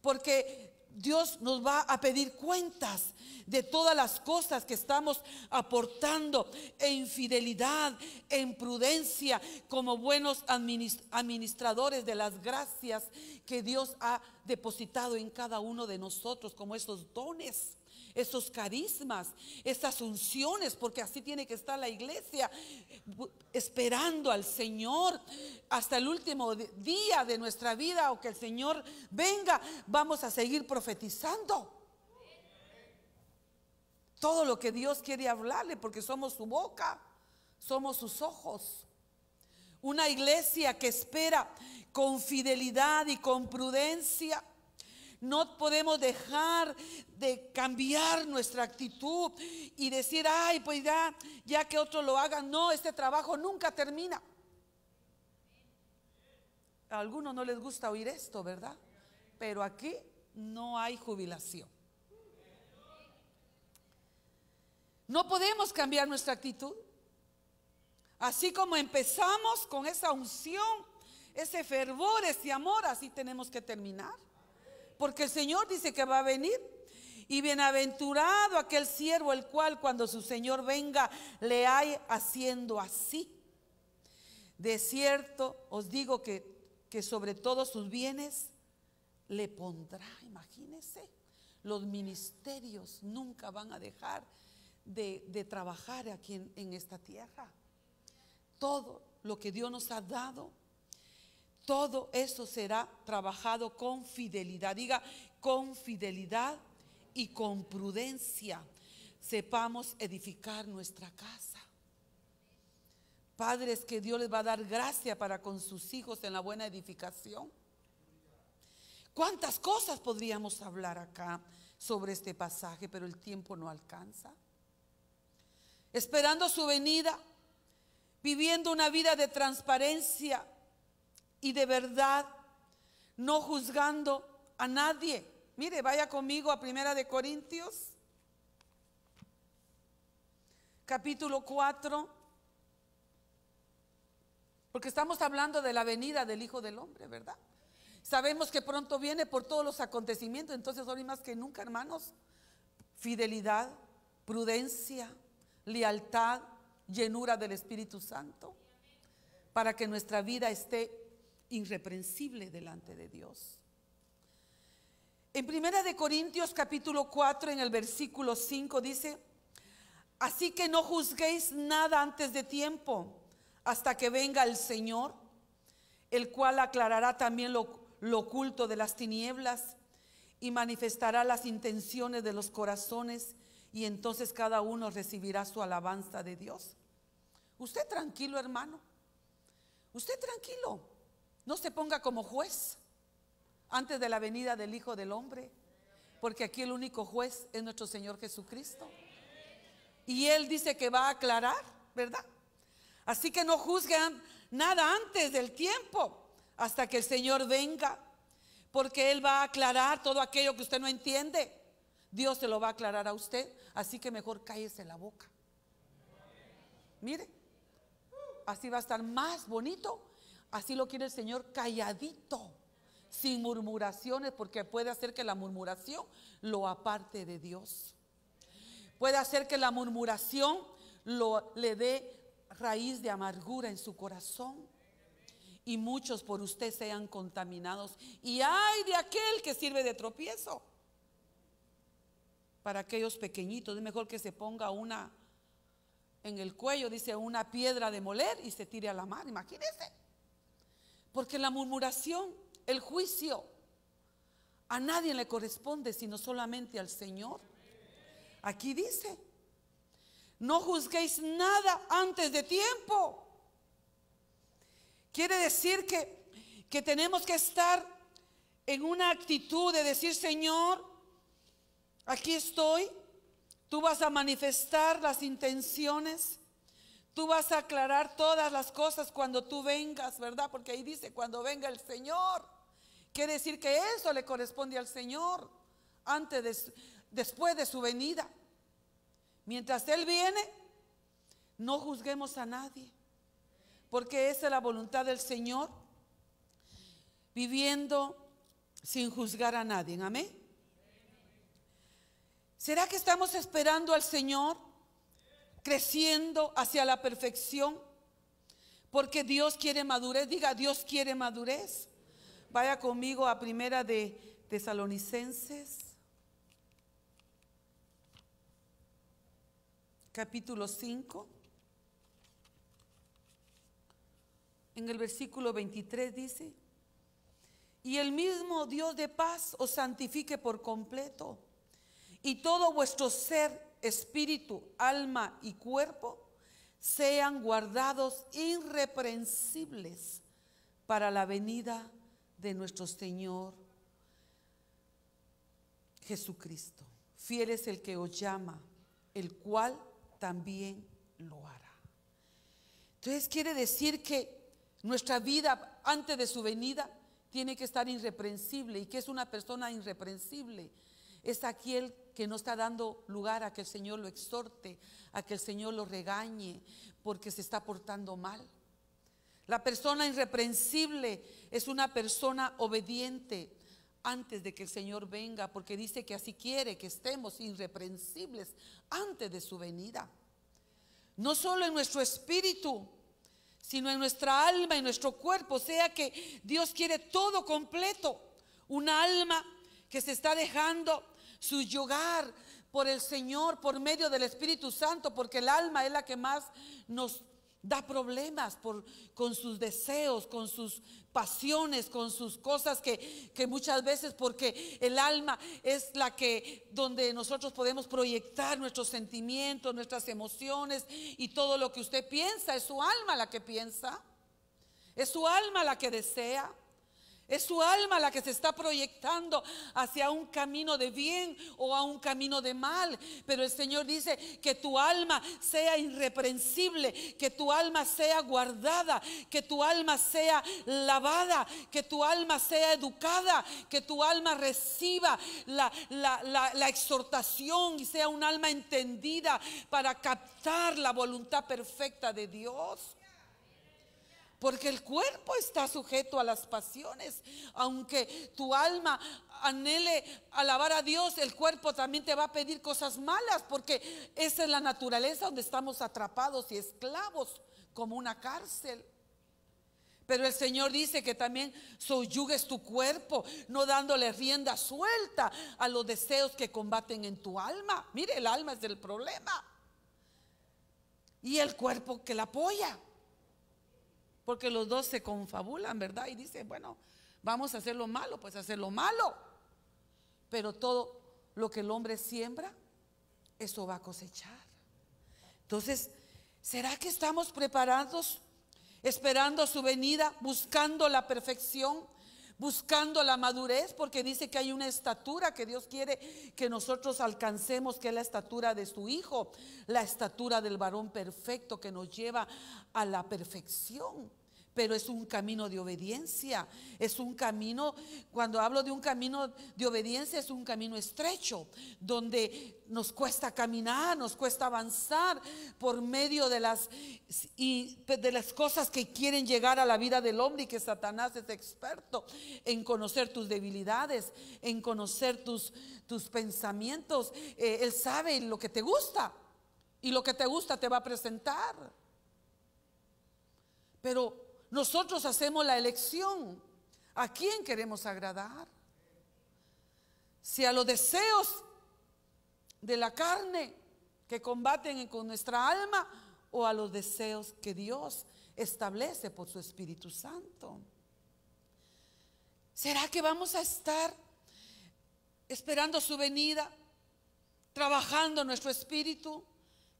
Porque Dios nos va a pedir cuentas de todas las cosas que estamos aportando en fidelidad, en prudencia, como buenos administradores de las gracias que Dios ha depositado en cada uno de nosotros, como esos dones esos carismas, esas unciones, porque así tiene que estar la iglesia, esperando al Señor hasta el último día de nuestra vida o que el Señor venga, vamos a seguir profetizando. Todo lo que Dios quiere hablarle, porque somos su boca, somos sus ojos. Una iglesia que espera con fidelidad y con prudencia no podemos dejar de cambiar nuestra actitud y decir, ay, pues ya, que otro lo haga. No, este trabajo nunca termina. A algunos no les gusta oír esto, ¿verdad? Pero aquí no hay jubilación. No podemos cambiar nuestra actitud. Así como empezamos con esa unción, ese fervor, ese amor, así tenemos que terminar. Porque el Señor dice que va a venir. Y bienaventurado aquel siervo el cual cuando su Señor venga le hay haciendo así. De cierto os digo que, que sobre todos sus bienes le pondrá, imagínense, los ministerios nunca van a dejar de, trabajar aquí en esta tierra. Todo lo que Dios nos ha dado todo eso será trabajado con fidelidad. Diga, con fidelidad y con prudencia sepamos edificar nuestra casa. Padres, que Dios les va a dar gracia para con sus hijos en la buena edificación. ¿Cuántas cosas podríamos hablar acá sobre este pasaje, pero el tiempo no alcanza? Esperando su venida, viviendo una vida de transparencia, y de verdad, no juzgando a nadie. Mire, vaya conmigo a Primera de Corintios, capítulo 4, porque estamos hablando de la venida del Hijo del Hombre, ¿verdad? Sabemos que pronto viene por todos los acontecimientos, entonces hoy más que nunca, hermanos, fidelidad, prudencia, lealtad, llenura del Espíritu Santo, para que nuestra vida esté irreprensible delante de Dios. En Primera de Corintios capítulo 4 en el versículo 5 dice, "Así que no juzguéis nada antes de tiempo, hasta que venga el Señor, el cual aclarará también lo, lo oculto de las tinieblas y manifestará las intenciones de los corazones, y entonces cada uno recibirá su alabanza de Dios." Usted tranquilo, hermano. Usted tranquilo. No se ponga como juez antes de la venida del Hijo del Hombre, porque aquí el único juez es nuestro Señor Jesucristo. Y Él dice que va a aclarar, ¿verdad? Así que no juzguen nada antes del tiempo, hasta que el Señor venga, porque Él va a aclarar todo aquello que usted no entiende. Dios se lo va a aclarar a usted, así que mejor cállese la boca. Mire, así va a estar más bonito Así lo quiere el Señor, calladito, sin murmuraciones, porque puede hacer que la murmuración lo aparte de Dios. Puede hacer que la murmuración lo, le dé raíz de amargura en su corazón. Y muchos por usted sean contaminados. Y ay de aquel que sirve de tropiezo. Para aquellos pequeñitos, es mejor que se ponga una en el cuello, dice, una piedra de moler y se tire a la mar. imagínese porque la murmuración, el juicio, a nadie le corresponde sino solamente al Señor. Aquí dice, no juzguéis nada antes de tiempo. Quiere decir que, que tenemos que estar en una actitud de decir, Señor, aquí estoy, tú vas a manifestar las intenciones Tú vas a aclarar todas las cosas cuando tú vengas, ¿verdad? Porque ahí dice, cuando venga el Señor. Quiere decir que eso le corresponde al Señor antes después de su venida. Mientras Él viene, no juzguemos a nadie, porque esa es la voluntad del Señor, viviendo sin juzgar a nadie. Amén. ¿Será que estamos esperando al Señor? creciendo hacia la perfección, porque Dios quiere madurez. Diga, Dios quiere madurez. Vaya conmigo a primera de Tesalonicenses, capítulo 5. En el versículo 23 dice, y el mismo Dios de paz os santifique por completo, y todo vuestro ser espíritu, alma y cuerpo sean guardados irreprensibles para la venida de nuestro Señor Jesucristo. Fiel es el que os llama, el cual también lo hará. Entonces quiere decir que nuestra vida antes de su venida tiene que estar irreprensible. ¿Y que es una persona irreprensible? Es aquel que no está dando lugar a que el Señor lo exhorte, a que el Señor lo regañe, porque se está portando mal. La persona irreprensible es una persona obediente antes de que el Señor venga, porque dice que así quiere que estemos irreprensibles antes de su venida. No solo en nuestro espíritu, sino en nuestra alma y nuestro cuerpo. O sea que Dios quiere todo completo. Una alma que se está dejando subyugar por el Señor, por medio del Espíritu Santo, porque el alma es la que más nos da problemas por, con sus deseos, con sus pasiones, con sus cosas que, que, muchas veces porque el alma es la que donde nosotros podemos proyectar nuestros sentimientos, nuestras emociones y todo lo que usted piensa, es su alma la que piensa, es su alma la que desea. Es su alma la que se está proyectando hacia un camino de bien o a un camino de mal. Pero el Señor dice que tu alma sea irreprensible, que tu alma sea guardada, que tu alma sea lavada, que tu alma sea educada, que tu alma reciba la, exhortación y sea un alma entendida para captar la voluntad perfecta de Dios porque el cuerpo está sujeto a las pasiones. Aunque tu alma anhele alabar a Dios, el cuerpo también te va a pedir cosas malas, porque esa es la naturaleza donde estamos atrapados y esclavos, como una cárcel. Pero el Señor dice que también soyugues tu cuerpo, no dándole rienda suelta a los deseos que combaten en tu alma. Mire, el alma es el problema. Y el cuerpo que la apoya. Porque los dos se confabulan, ¿verdad? Y dicen, bueno, vamos a hacer lo malo, pues hacer lo malo. Pero todo lo que el hombre siembra, eso va a cosechar. Entonces, ¿será que estamos preparados, esperando su venida, buscando la perfección? buscando la madurez, porque dice que hay una estatura que Dios quiere que nosotros alcancemos, que es la estatura de su Hijo, la estatura del varón perfecto que nos lleva a la perfección pero es un camino de obediencia. Es un camino, cuando hablo de un camino de obediencia, es un camino estrecho, donde nos cuesta caminar, nos cuesta avanzar por medio de las, y de las cosas que quieren llegar a la vida del hombre y que Satanás es experto en conocer tus debilidades, en conocer tus, tus pensamientos. Eh, él sabe lo que te gusta y lo que te gusta te va a presentar. Pero nosotros hacemos la elección. ¿A quién queremos agradar? Si a los deseos de la carne que combaten con nuestra alma o a los deseos que Dios establece por su Espíritu Santo. ¿Será que vamos a estar esperando su venida, trabajando nuestro espíritu,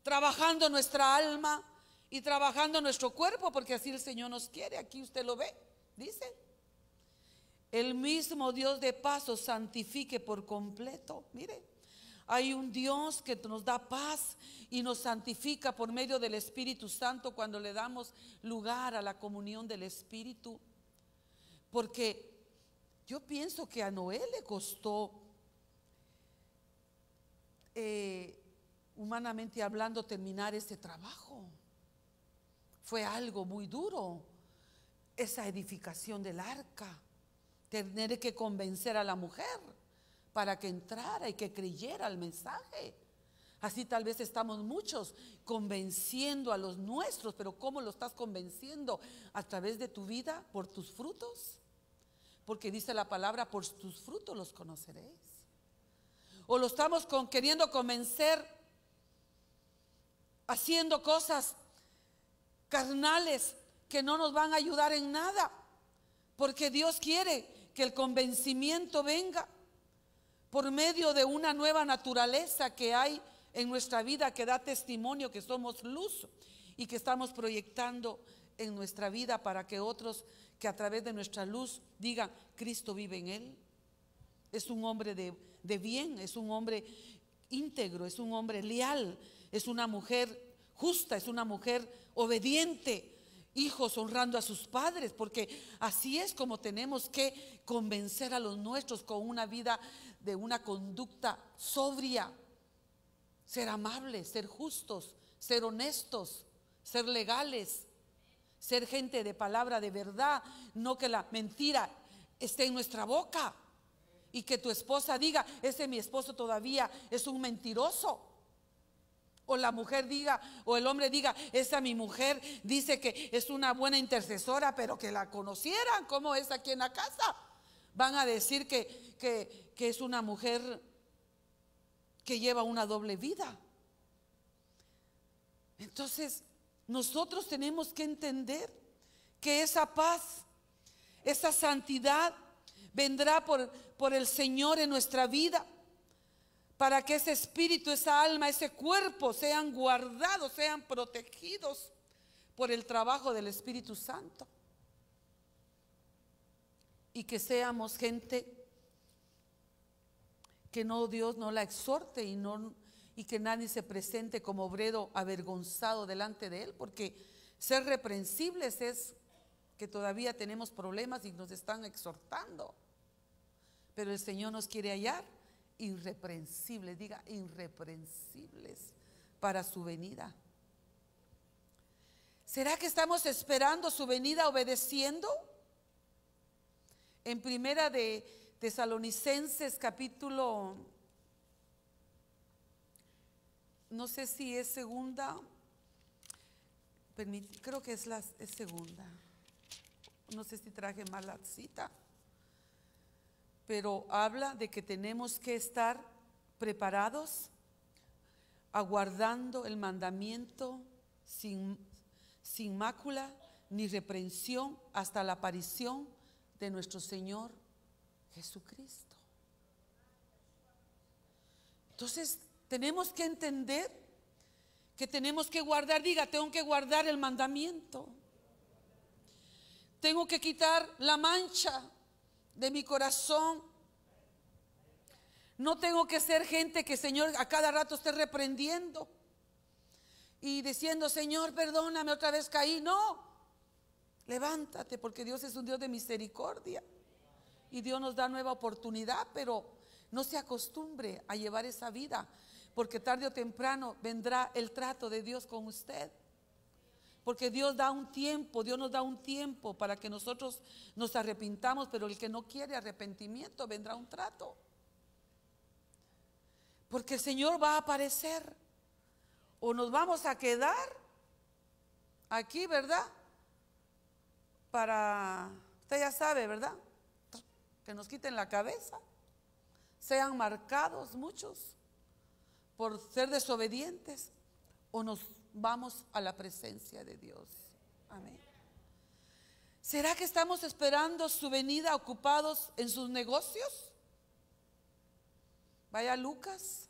trabajando nuestra alma? y trabajando nuestro cuerpo, porque así el Señor nos quiere. Aquí usted lo ve, dice. El mismo Dios de paz os santifique por completo. Mire, hay un Dios que nos da paz y nos santifica por medio del Espíritu Santo cuando le damos lugar a la comunión del Espíritu. Porque yo pienso que a Noé le costó, eh, humanamente hablando, terminar ese trabajo. Fue algo muy duro esa edificación del arca, tener que convencer a la mujer para que entrara y que creyera el mensaje. Así tal vez estamos muchos convenciendo a los nuestros, pero ¿cómo lo estás convenciendo? ¿A través de tu vida? ¿Por tus frutos? Porque dice la palabra, por tus frutos los conoceréis. ¿O lo estamos con, queriendo convencer haciendo cosas carnales que no nos van a ayudar en nada, porque Dios quiere que el convencimiento venga por medio de una nueva naturaleza que hay en nuestra vida que da testimonio que somos luz y que estamos proyectando en nuestra vida para que otros que a través de nuestra luz digan, Cristo vive en él. Es un hombre de, de bien, es un hombre íntegro, es un hombre leal, es una mujer justa, es una mujer obediente, hijos honrando a sus padres, porque así es como tenemos que convencer a los nuestros con una vida de una conducta sobria, ser amables, ser justos, ser honestos, ser legales, ser gente de palabra de verdad, no que la mentira esté en nuestra boca y que tu esposa diga, ese mi esposo todavía es un mentiroso la mujer diga, o el hombre diga, esa mi mujer dice que es una buena intercesora, pero que la conocieran como es aquí en la casa. Van a decir que, que, que es una mujer que lleva una doble vida. Entonces, nosotros tenemos que entender que esa paz, esa santidad vendrá por, por el Señor en nuestra vida para que ese espíritu, esa alma, ese cuerpo sean guardados, sean protegidos por el trabajo del Espíritu Santo. Y que seamos gente que no Dios no la exhorte y no y que nadie se presente como obrero avergonzado delante de él, porque ser reprensibles es que todavía tenemos problemas y nos están exhortando. Pero el Señor nos quiere hallar irreprensibles, diga irreprensibles para su venida. ¿Será que estamos esperando su venida obedeciendo? En primera de Tesalonicenses capítulo, no sé si es segunda, creo que es la segunda. No sé si traje mal la cita pero habla de que tenemos que estar preparados, aguardando el mandamiento sin, sin mácula ni reprensión hasta la aparición de nuestro Señor Jesucristo. Entonces, tenemos que entender que tenemos que guardar, diga, tengo que guardar el mandamiento. Tengo que quitar la mancha, de mi corazón. No tengo que ser gente que, Señor, a cada rato esté reprendiendo y diciendo, Señor, perdóname, otra vez caí. No, levántate, porque Dios es un Dios de misericordia. Y Dios nos da nueva oportunidad, pero no se acostumbre a llevar esa vida, porque tarde o temprano vendrá el trato de Dios con usted. Porque Dios da un tiempo, Dios nos da un tiempo para que nosotros nos arrepintamos, pero el que no quiere arrepentimiento vendrá un trato. Porque el Señor va a aparecer. O nos vamos a quedar aquí, ¿verdad? Para, usted ya sabe, ¿verdad? Que nos quiten la cabeza. Sean marcados muchos por ser desobedientes o nos vamos a la presencia de Dios. Amén. ¿Será que estamos esperando su venida ocupados en sus negocios? Vaya Lucas.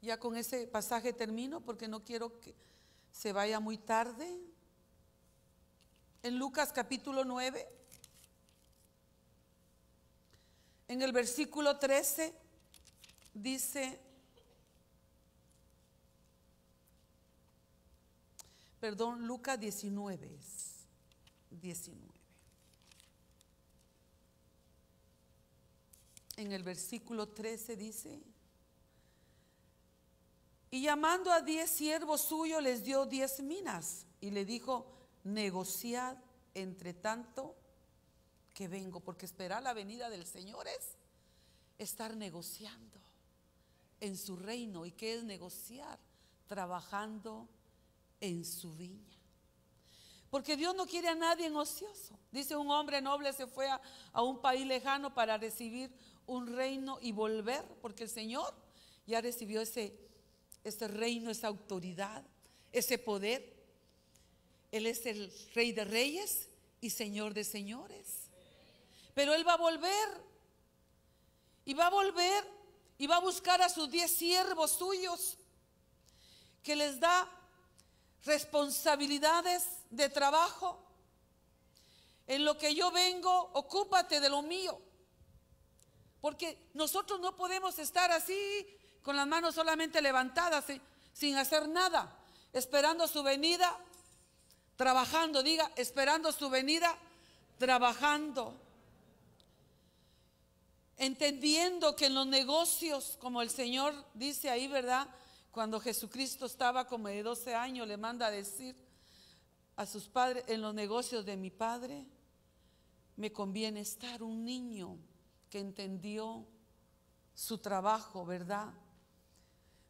Ya con ese pasaje termino porque no quiero que se vaya muy tarde. En Lucas capítulo 9, en el versículo 13, dice, perdón, Lucas 19 19. En el versículo 13 dice, y llamando a diez siervos suyos les dio diez minas y le dijo, negociad entre tanto que vengo, porque esperar la venida del Señor es estar negociando en su reino. ¿Y qué es negociar? Trabajando en su viña. Porque Dios no quiere a nadie en ocioso. Dice un hombre noble se fue a, un país lejano para recibir un reino y volver, porque el Señor ya recibió ese, ese reino, esa autoridad, ese poder. Él es el rey de reyes y señor de señores. Pero Él va a volver y va a volver y va a buscar a sus diez siervos suyos que les da responsabilidades de trabajo. En lo que yo vengo, ocúpate de lo mío. Porque nosotros no podemos estar así, con las manos solamente levantadas, sin hacer nada, esperando su venida, trabajando, diga, esperando su venida, trabajando. Entendiendo que en los negocios, como el Señor dice ahí, ¿verdad? cuando Jesucristo estaba como de 12 años, le manda a decir a sus padres, en los negocios de mi padre, me conviene estar un niño que entendió su trabajo, ¿verdad?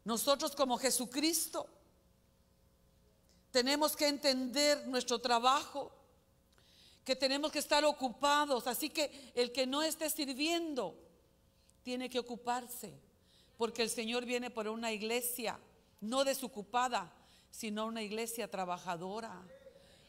Nosotros como Jesucristo tenemos que entender nuestro trabajo, que tenemos que estar ocupados, así que el que no esté sirviendo tiene que ocuparse porque el Señor viene por una iglesia, no desocupada, sino una iglesia trabajadora,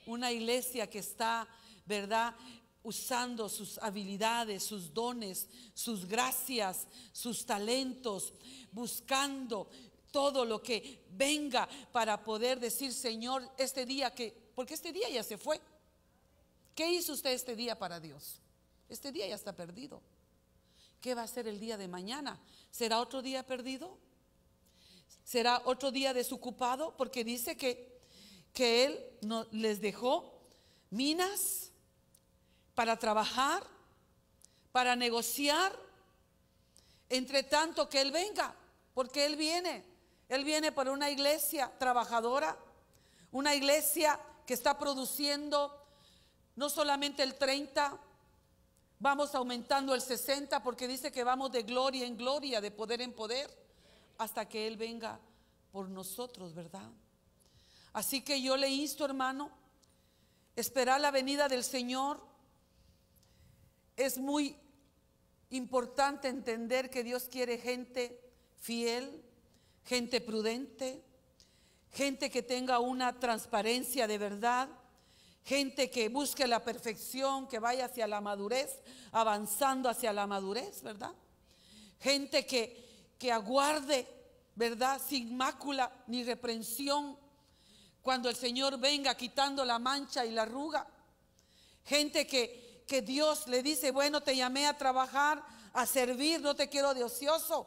una iglesia que está, ¿verdad? usando sus habilidades, sus dones, sus gracias, sus talentos, buscando todo lo que venga para poder decir, Señor, este día que, porque este día ya se fue. ¿Qué hizo usted este día para Dios? Este día ya está perdido. ¿Qué va a ser el día de mañana? ¿Será otro día perdido? ¿Será otro día desocupado? Porque dice que, que Él les dejó minas para trabajar, para negociar, entre tanto que Él venga, porque Él viene. Él viene para una iglesia trabajadora, una iglesia que está produciendo no solamente el 30, Vamos aumentando el 60 porque dice que vamos de gloria en gloria, de poder en poder, hasta que Él venga por nosotros, ¿verdad? Así que yo le insto, hermano, esperar la venida del Señor. Es muy importante entender que Dios quiere gente fiel, gente prudente, gente que tenga una transparencia de verdad, gente que busque la perfección, que vaya hacia la madurez, avanzando hacia la madurez, ¿verdad? Gente que, que aguarde, ¿verdad? Sin mácula ni reprensión, cuando el Señor venga quitando la mancha y la arruga. Gente que, que Dios le dice, bueno, te llamé a trabajar, a servir, no te quiero de ocioso,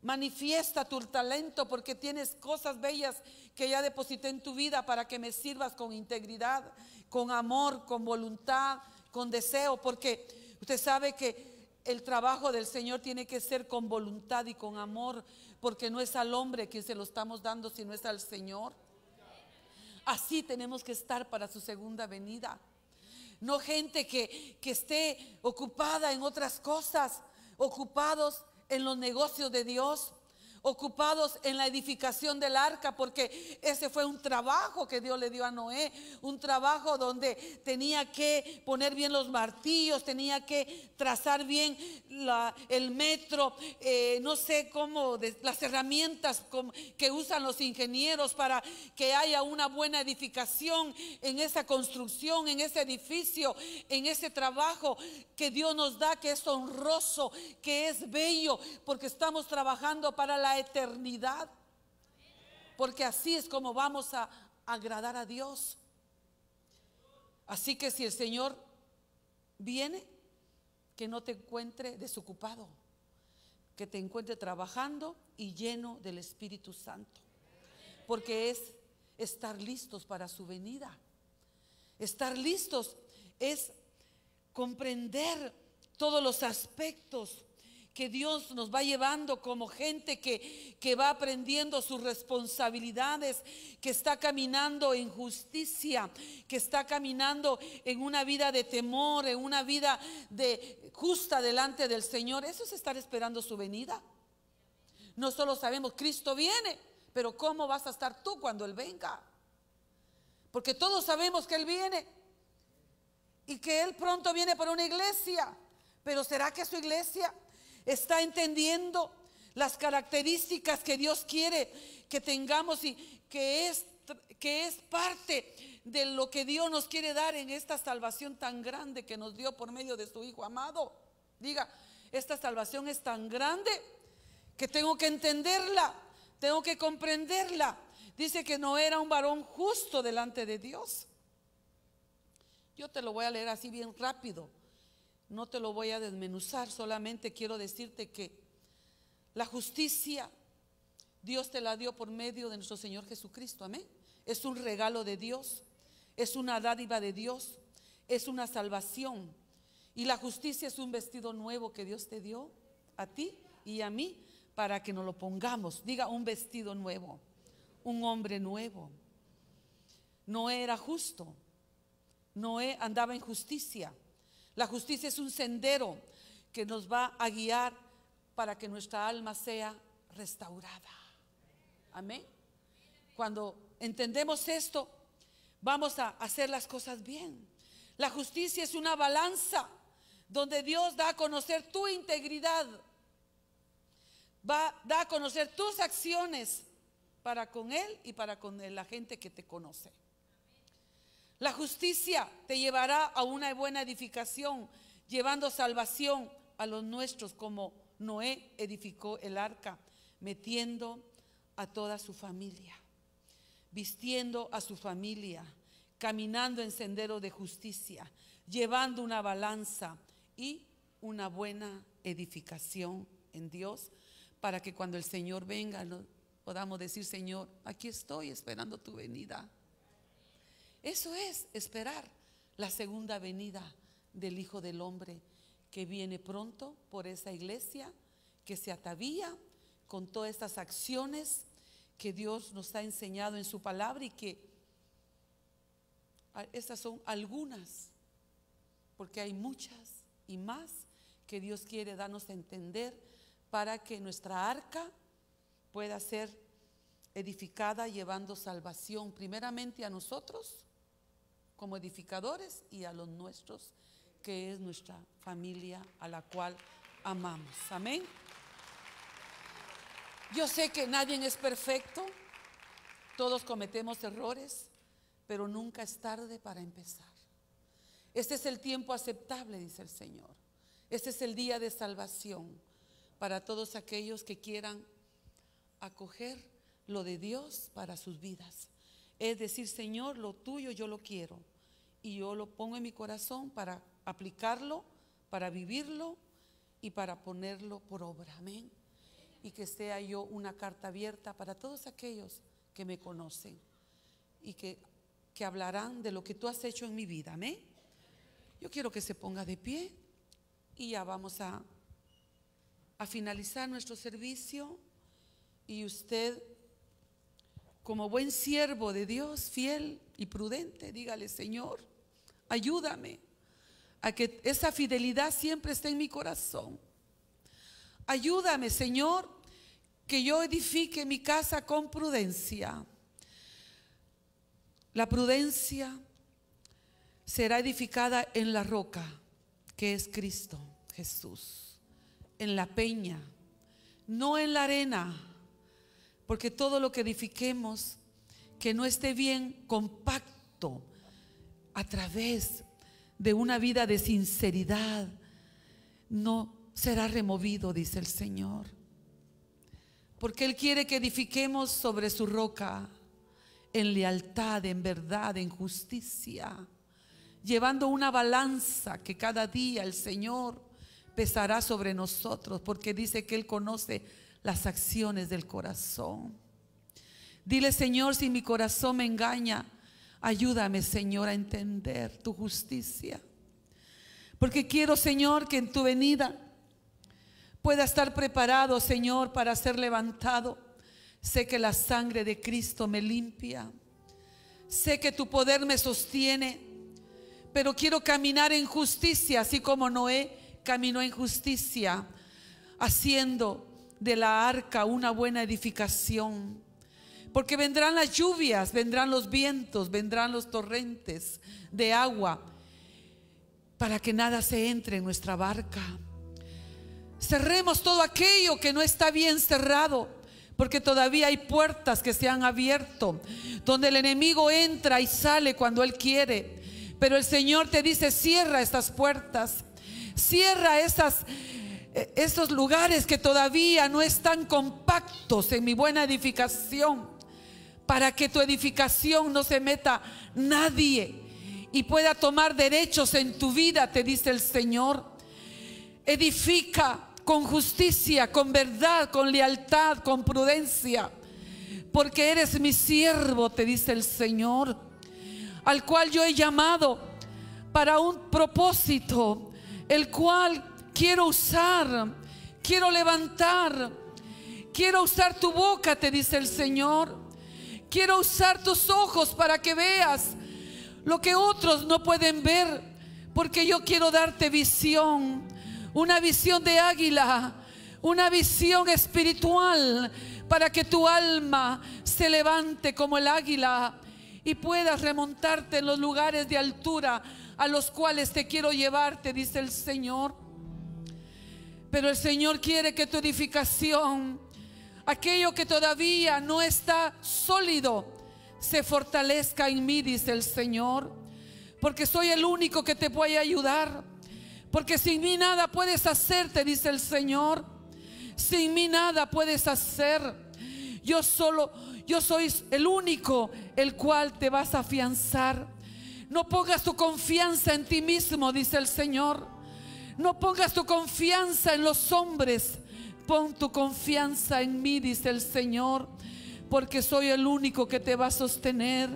Manifiesta tu talento porque tienes cosas bellas que ya deposité en tu vida para que me sirvas con integridad, con amor, con voluntad, con deseo, porque usted sabe que el trabajo del Señor tiene que ser con voluntad y con amor, porque no es al hombre quien se lo estamos dando, sino es al Señor. Así tenemos que estar para su segunda venida. No gente que, que esté ocupada en otras cosas, ocupados en los negocios de Dios, ocupados en la edificación del arca, porque ese fue un trabajo que Dios le dio a Noé, un trabajo donde tenía que poner bien los martillos, tenía que trazar bien la, el metro, eh, no sé cómo, las herramientas que usan los ingenieros para que haya una buena edificación en esa construcción, en ese edificio, en ese trabajo que Dios nos da, que es honroso, que es bello, porque estamos trabajando para la eternidad. Porque así es como vamos a agradar a Dios. Así que si el Señor viene, que no te encuentre desocupado, que te encuentre trabajando y lleno del Espíritu Santo. Porque es estar listos para su venida. Estar listos es comprender todos los aspectos que Dios nos va llevando como gente que, va aprendiendo sus responsabilidades, que está caminando en justicia, que está caminando en una vida de temor, en una vida de justa delante del Señor. Eso es estar esperando su venida. No solo sabemos, Cristo viene, pero ¿cómo vas a estar tú cuando Él venga? Porque todos sabemos que Él viene y que Él pronto viene por una iglesia, pero ¿será que su iglesia ¿Está entendiendo las características que Dios quiere que tengamos y que es, que es parte de lo que Dios nos quiere dar en esta salvación tan grande que nos dio por medio de su Hijo amado? Diga, esta salvación es tan grande que tengo que entenderla, tengo que comprenderla. Dice que no era un varón justo delante de Dios. Yo te lo voy a leer así bien rápido no te lo voy a desmenuzar, solamente quiero decirte que la justicia Dios te la dio por medio de nuestro Señor Jesucristo, amén. Es un regalo de Dios, es una dádiva de Dios, es una salvación. Y la justicia es un vestido nuevo que Dios te dio a ti y a mí para que nos lo pongamos. Diga un vestido nuevo, un hombre nuevo. Noé era justo, Noé e, andaba en justicia. La justicia es un sendero que nos va a guiar para que nuestra alma sea restaurada. Amén. Cuando entendemos esto, vamos a hacer las cosas bien. La justicia es una balanza donde Dios da a conocer tu integridad, va, da a conocer tus acciones para con Él y para con la gente que te conoce. La justicia te llevará a una buena edificación, llevando salvación a los nuestros, como Noé edificó el arca, metiendo a toda su familia, vistiendo a su familia, caminando en sendero de justicia, llevando una balanza y una buena edificación en Dios, para que cuando el Señor venga podamos decir, Señor, aquí estoy esperando tu venida. Eso es esperar la segunda venida del Hijo del Hombre que viene pronto por esa iglesia que se atavía con todas estas acciones que Dios nos ha enseñado en su palabra y que ah, estas son algunas, porque hay muchas y más que Dios quiere darnos a entender para que nuestra arca pueda ser edificada llevando salvación primeramente a nosotros como edificadores y a los nuestros, que es nuestra familia a la cual amamos. Amén. Yo sé que nadie es perfecto, todos cometemos errores, pero nunca es tarde para empezar. Este es el tiempo aceptable, dice el Señor. Este es el día de salvación para todos aquellos que quieran acoger lo de Dios para sus vidas. Es decir, Señor, lo tuyo yo lo quiero. Y yo lo pongo en mi corazón para aplicarlo, para vivirlo y para ponerlo por obra. Amén. Y que sea yo una carta abierta para todos aquellos que me conocen y que, hablarán de lo que tú has hecho en mi vida. Amén. Yo quiero que se ponga de pie y ya vamos a, a finalizar nuestro servicio y usted como buen siervo de Dios, fiel y prudente, dígale, Señor, ayúdame a que esa fidelidad siempre esté en mi corazón. Ayúdame, Señor, que yo edifique mi casa con prudencia. La prudencia será edificada en la roca, que es Cristo Jesús, en la peña, no en la arena porque todo lo que edifiquemos que no esté bien compacto a través de una vida de sinceridad, no será removido, dice el Señor. Porque Él quiere que edifiquemos sobre su roca en lealtad, en verdad, en justicia, llevando una balanza que cada día el Señor pesará sobre nosotros, porque dice que Él conoce las acciones del corazón. Dile, Señor, si mi corazón me engaña, ayúdame, Señor, a entender tu justicia. Porque quiero, Señor, que en tu venida pueda estar preparado, Señor, para ser levantado. Sé que la sangre de Cristo me limpia. Sé que tu poder me sostiene. Pero quiero caminar en justicia, así como Noé caminó en justicia, haciendo de la arca una buena edificación. Porque vendrán las lluvias, vendrán los vientos, vendrán los torrentes de agua, para que nada se entre en nuestra barca. Cerremos todo aquello que no está bien cerrado, porque todavía hay puertas que se han abierto, donde el enemigo entra y sale cuando él quiere. Pero el Señor te dice, cierra estas puertas, cierra esas e, esos lugares que todavía no están compactos en mi buena edificación, para que tu edificación no se meta nadie y pueda tomar derechos en tu vida, te dice el Señor. Edifica con justicia, con verdad, con lealtad, con prudencia, porque eres mi siervo, te dice el Señor, al cual yo he llamado para un propósito, el cual quiero usar, quiero levantar, quiero usar tu boca, te dice el Señor. Quiero usar tus ojos para que veas lo que otros no pueden ver, porque yo quiero darte visión, una visión de águila, una visión espiritual, para que tu alma se levante como el águila y puedas remontarte en los lugares de altura a los cuales te quiero llevar, te dice el Señor. Pero el Señor quiere que tu edificación, aquello que todavía no está sólido, se fortalezca en mí, dice el Señor. Porque soy el único que te puede ayudar. Porque sin mí nada puedes hacerte, dice el Señor. Sin mí nada puedes hacer. Yo solo, yo soy el único el cual te vas a afianzar. No pongas tu confianza en ti mismo, dice el Señor. No pongas tu confianza en los hombres, pon tu confianza en mí, dice el Señor, porque soy el único que te va a sostener,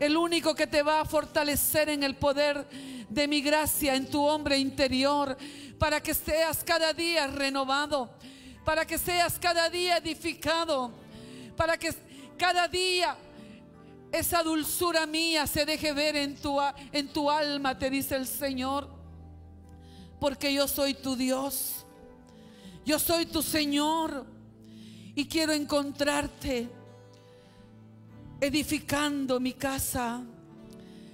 el único que te va a fortalecer en el poder de mi gracia en tu hombre interior, para que seas cada día renovado, para que seas cada día edificado, para que cada día esa dulzura mía se deje ver en tu, en tu alma, te dice el Señor porque yo soy tu Dios, yo soy tu Señor y quiero encontrarte edificando mi casa,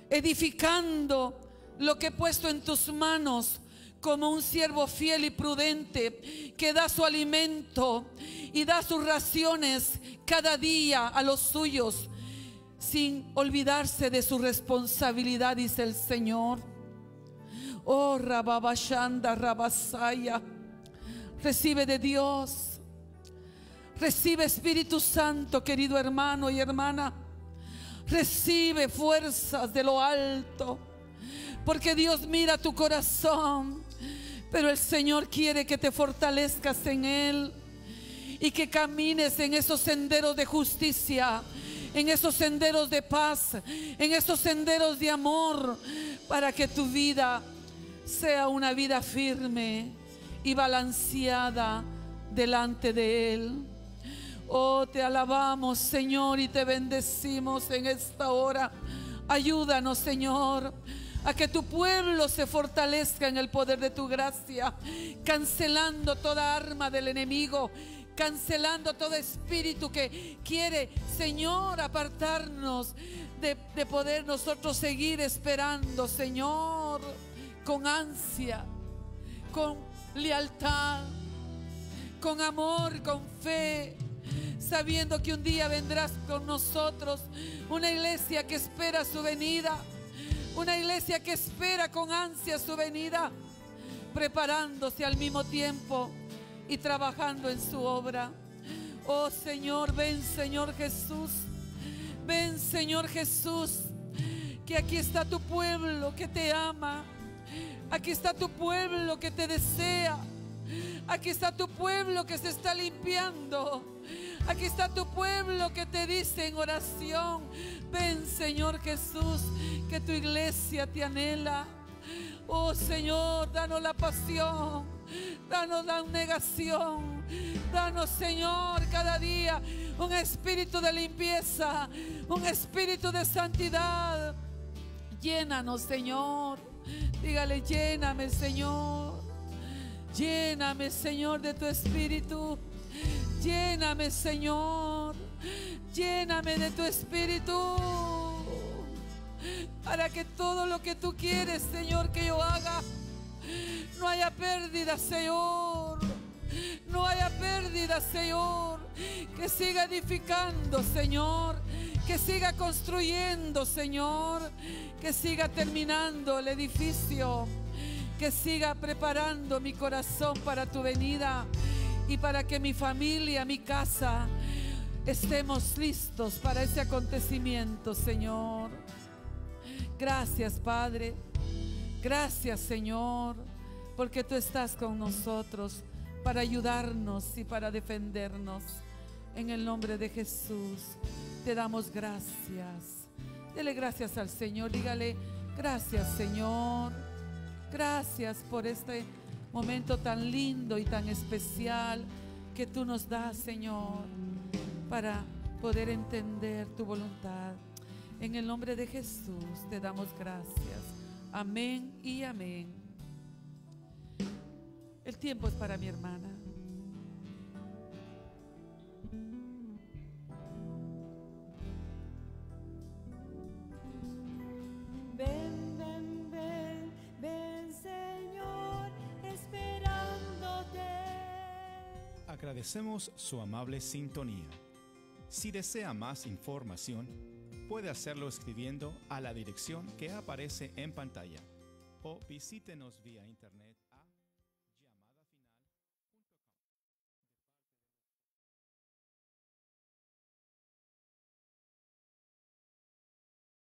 edificando lo que he puesto en tus manos como un siervo fiel y prudente que da su alimento y da sus raciones cada día a los suyos sin olvidarse de su responsabilidad, dice el Señor. Oh, Rababashanda, Rabasaya. Recibe de Dios. Recibe Espíritu Santo, querido hermano y hermana. Recibe fuerzas de lo alto. Porque Dios mira tu corazón. Pero el Señor quiere que te fortalezcas en Él. Y que camines en esos senderos de justicia en esos senderos de paz, en esos senderos de amor, para que tu vida sea una vida firme y balanceada delante de Él. Oh, te alabamos, Señor, y te bendecimos en esta hora. Ayúdanos, Señor, a que tu pueblo se fortalezca en el poder de tu gracia, cancelando toda arma del enemigo, cancelando todo espíritu que quiere, Señor, apartarnos de, poder nosotros seguir esperando, Señor con ansia, con lealtad, con amor, con fe, sabiendo que un día vendrás con nosotros, una iglesia que espera su venida, una iglesia que espera con ansia su venida, preparándose al mismo tiempo y trabajando en su obra. Oh Señor, ven Señor Jesús, ven Señor Jesús, que aquí está tu pueblo que te ama Aquí está tu pueblo que te desea. Aquí está tu pueblo que se está limpiando. Aquí está tu pueblo que te dice en oración, ven Señor Jesús, que tu iglesia te anhela. Oh Señor, danos la pasión, danos la negación, danos Señor cada día un espíritu de limpieza, un espíritu de santidad. Llénanos Señor. Dígale, lléname, Señor. Lléname, Señor, de tu espíritu. Lléname, Señor. Lléname de tu espíritu. Para que todo lo que tú quieres, Señor, que yo haga, no haya pérdida, Señor. No haya pérdida, Señor. Que siga edificando, Señor que siga construyendo, Señor, que siga terminando el edificio, que siga preparando mi corazón para tu venida y para que mi familia, mi casa, estemos listos para ese acontecimiento, Señor. Gracias, Padre. Gracias, Señor, porque tú estás con nosotros para ayudarnos y para defendernos. En el nombre de Jesús, te damos gracias. Dele gracias al Señor. Dígale, gracias Señor. Gracias por este momento tan lindo y tan especial que tú nos das, Señor, para poder entender tu voluntad. En el nombre de Jesús te damos gracias. Amén y amén. El tiempo es para mi hermana. Ven, ven, ven, ven Señor, esperándote. Agradecemos su amable sintonía. Si desea más información, puede hacerlo escribiendo a la dirección que aparece en pantalla o visítenos vía internet.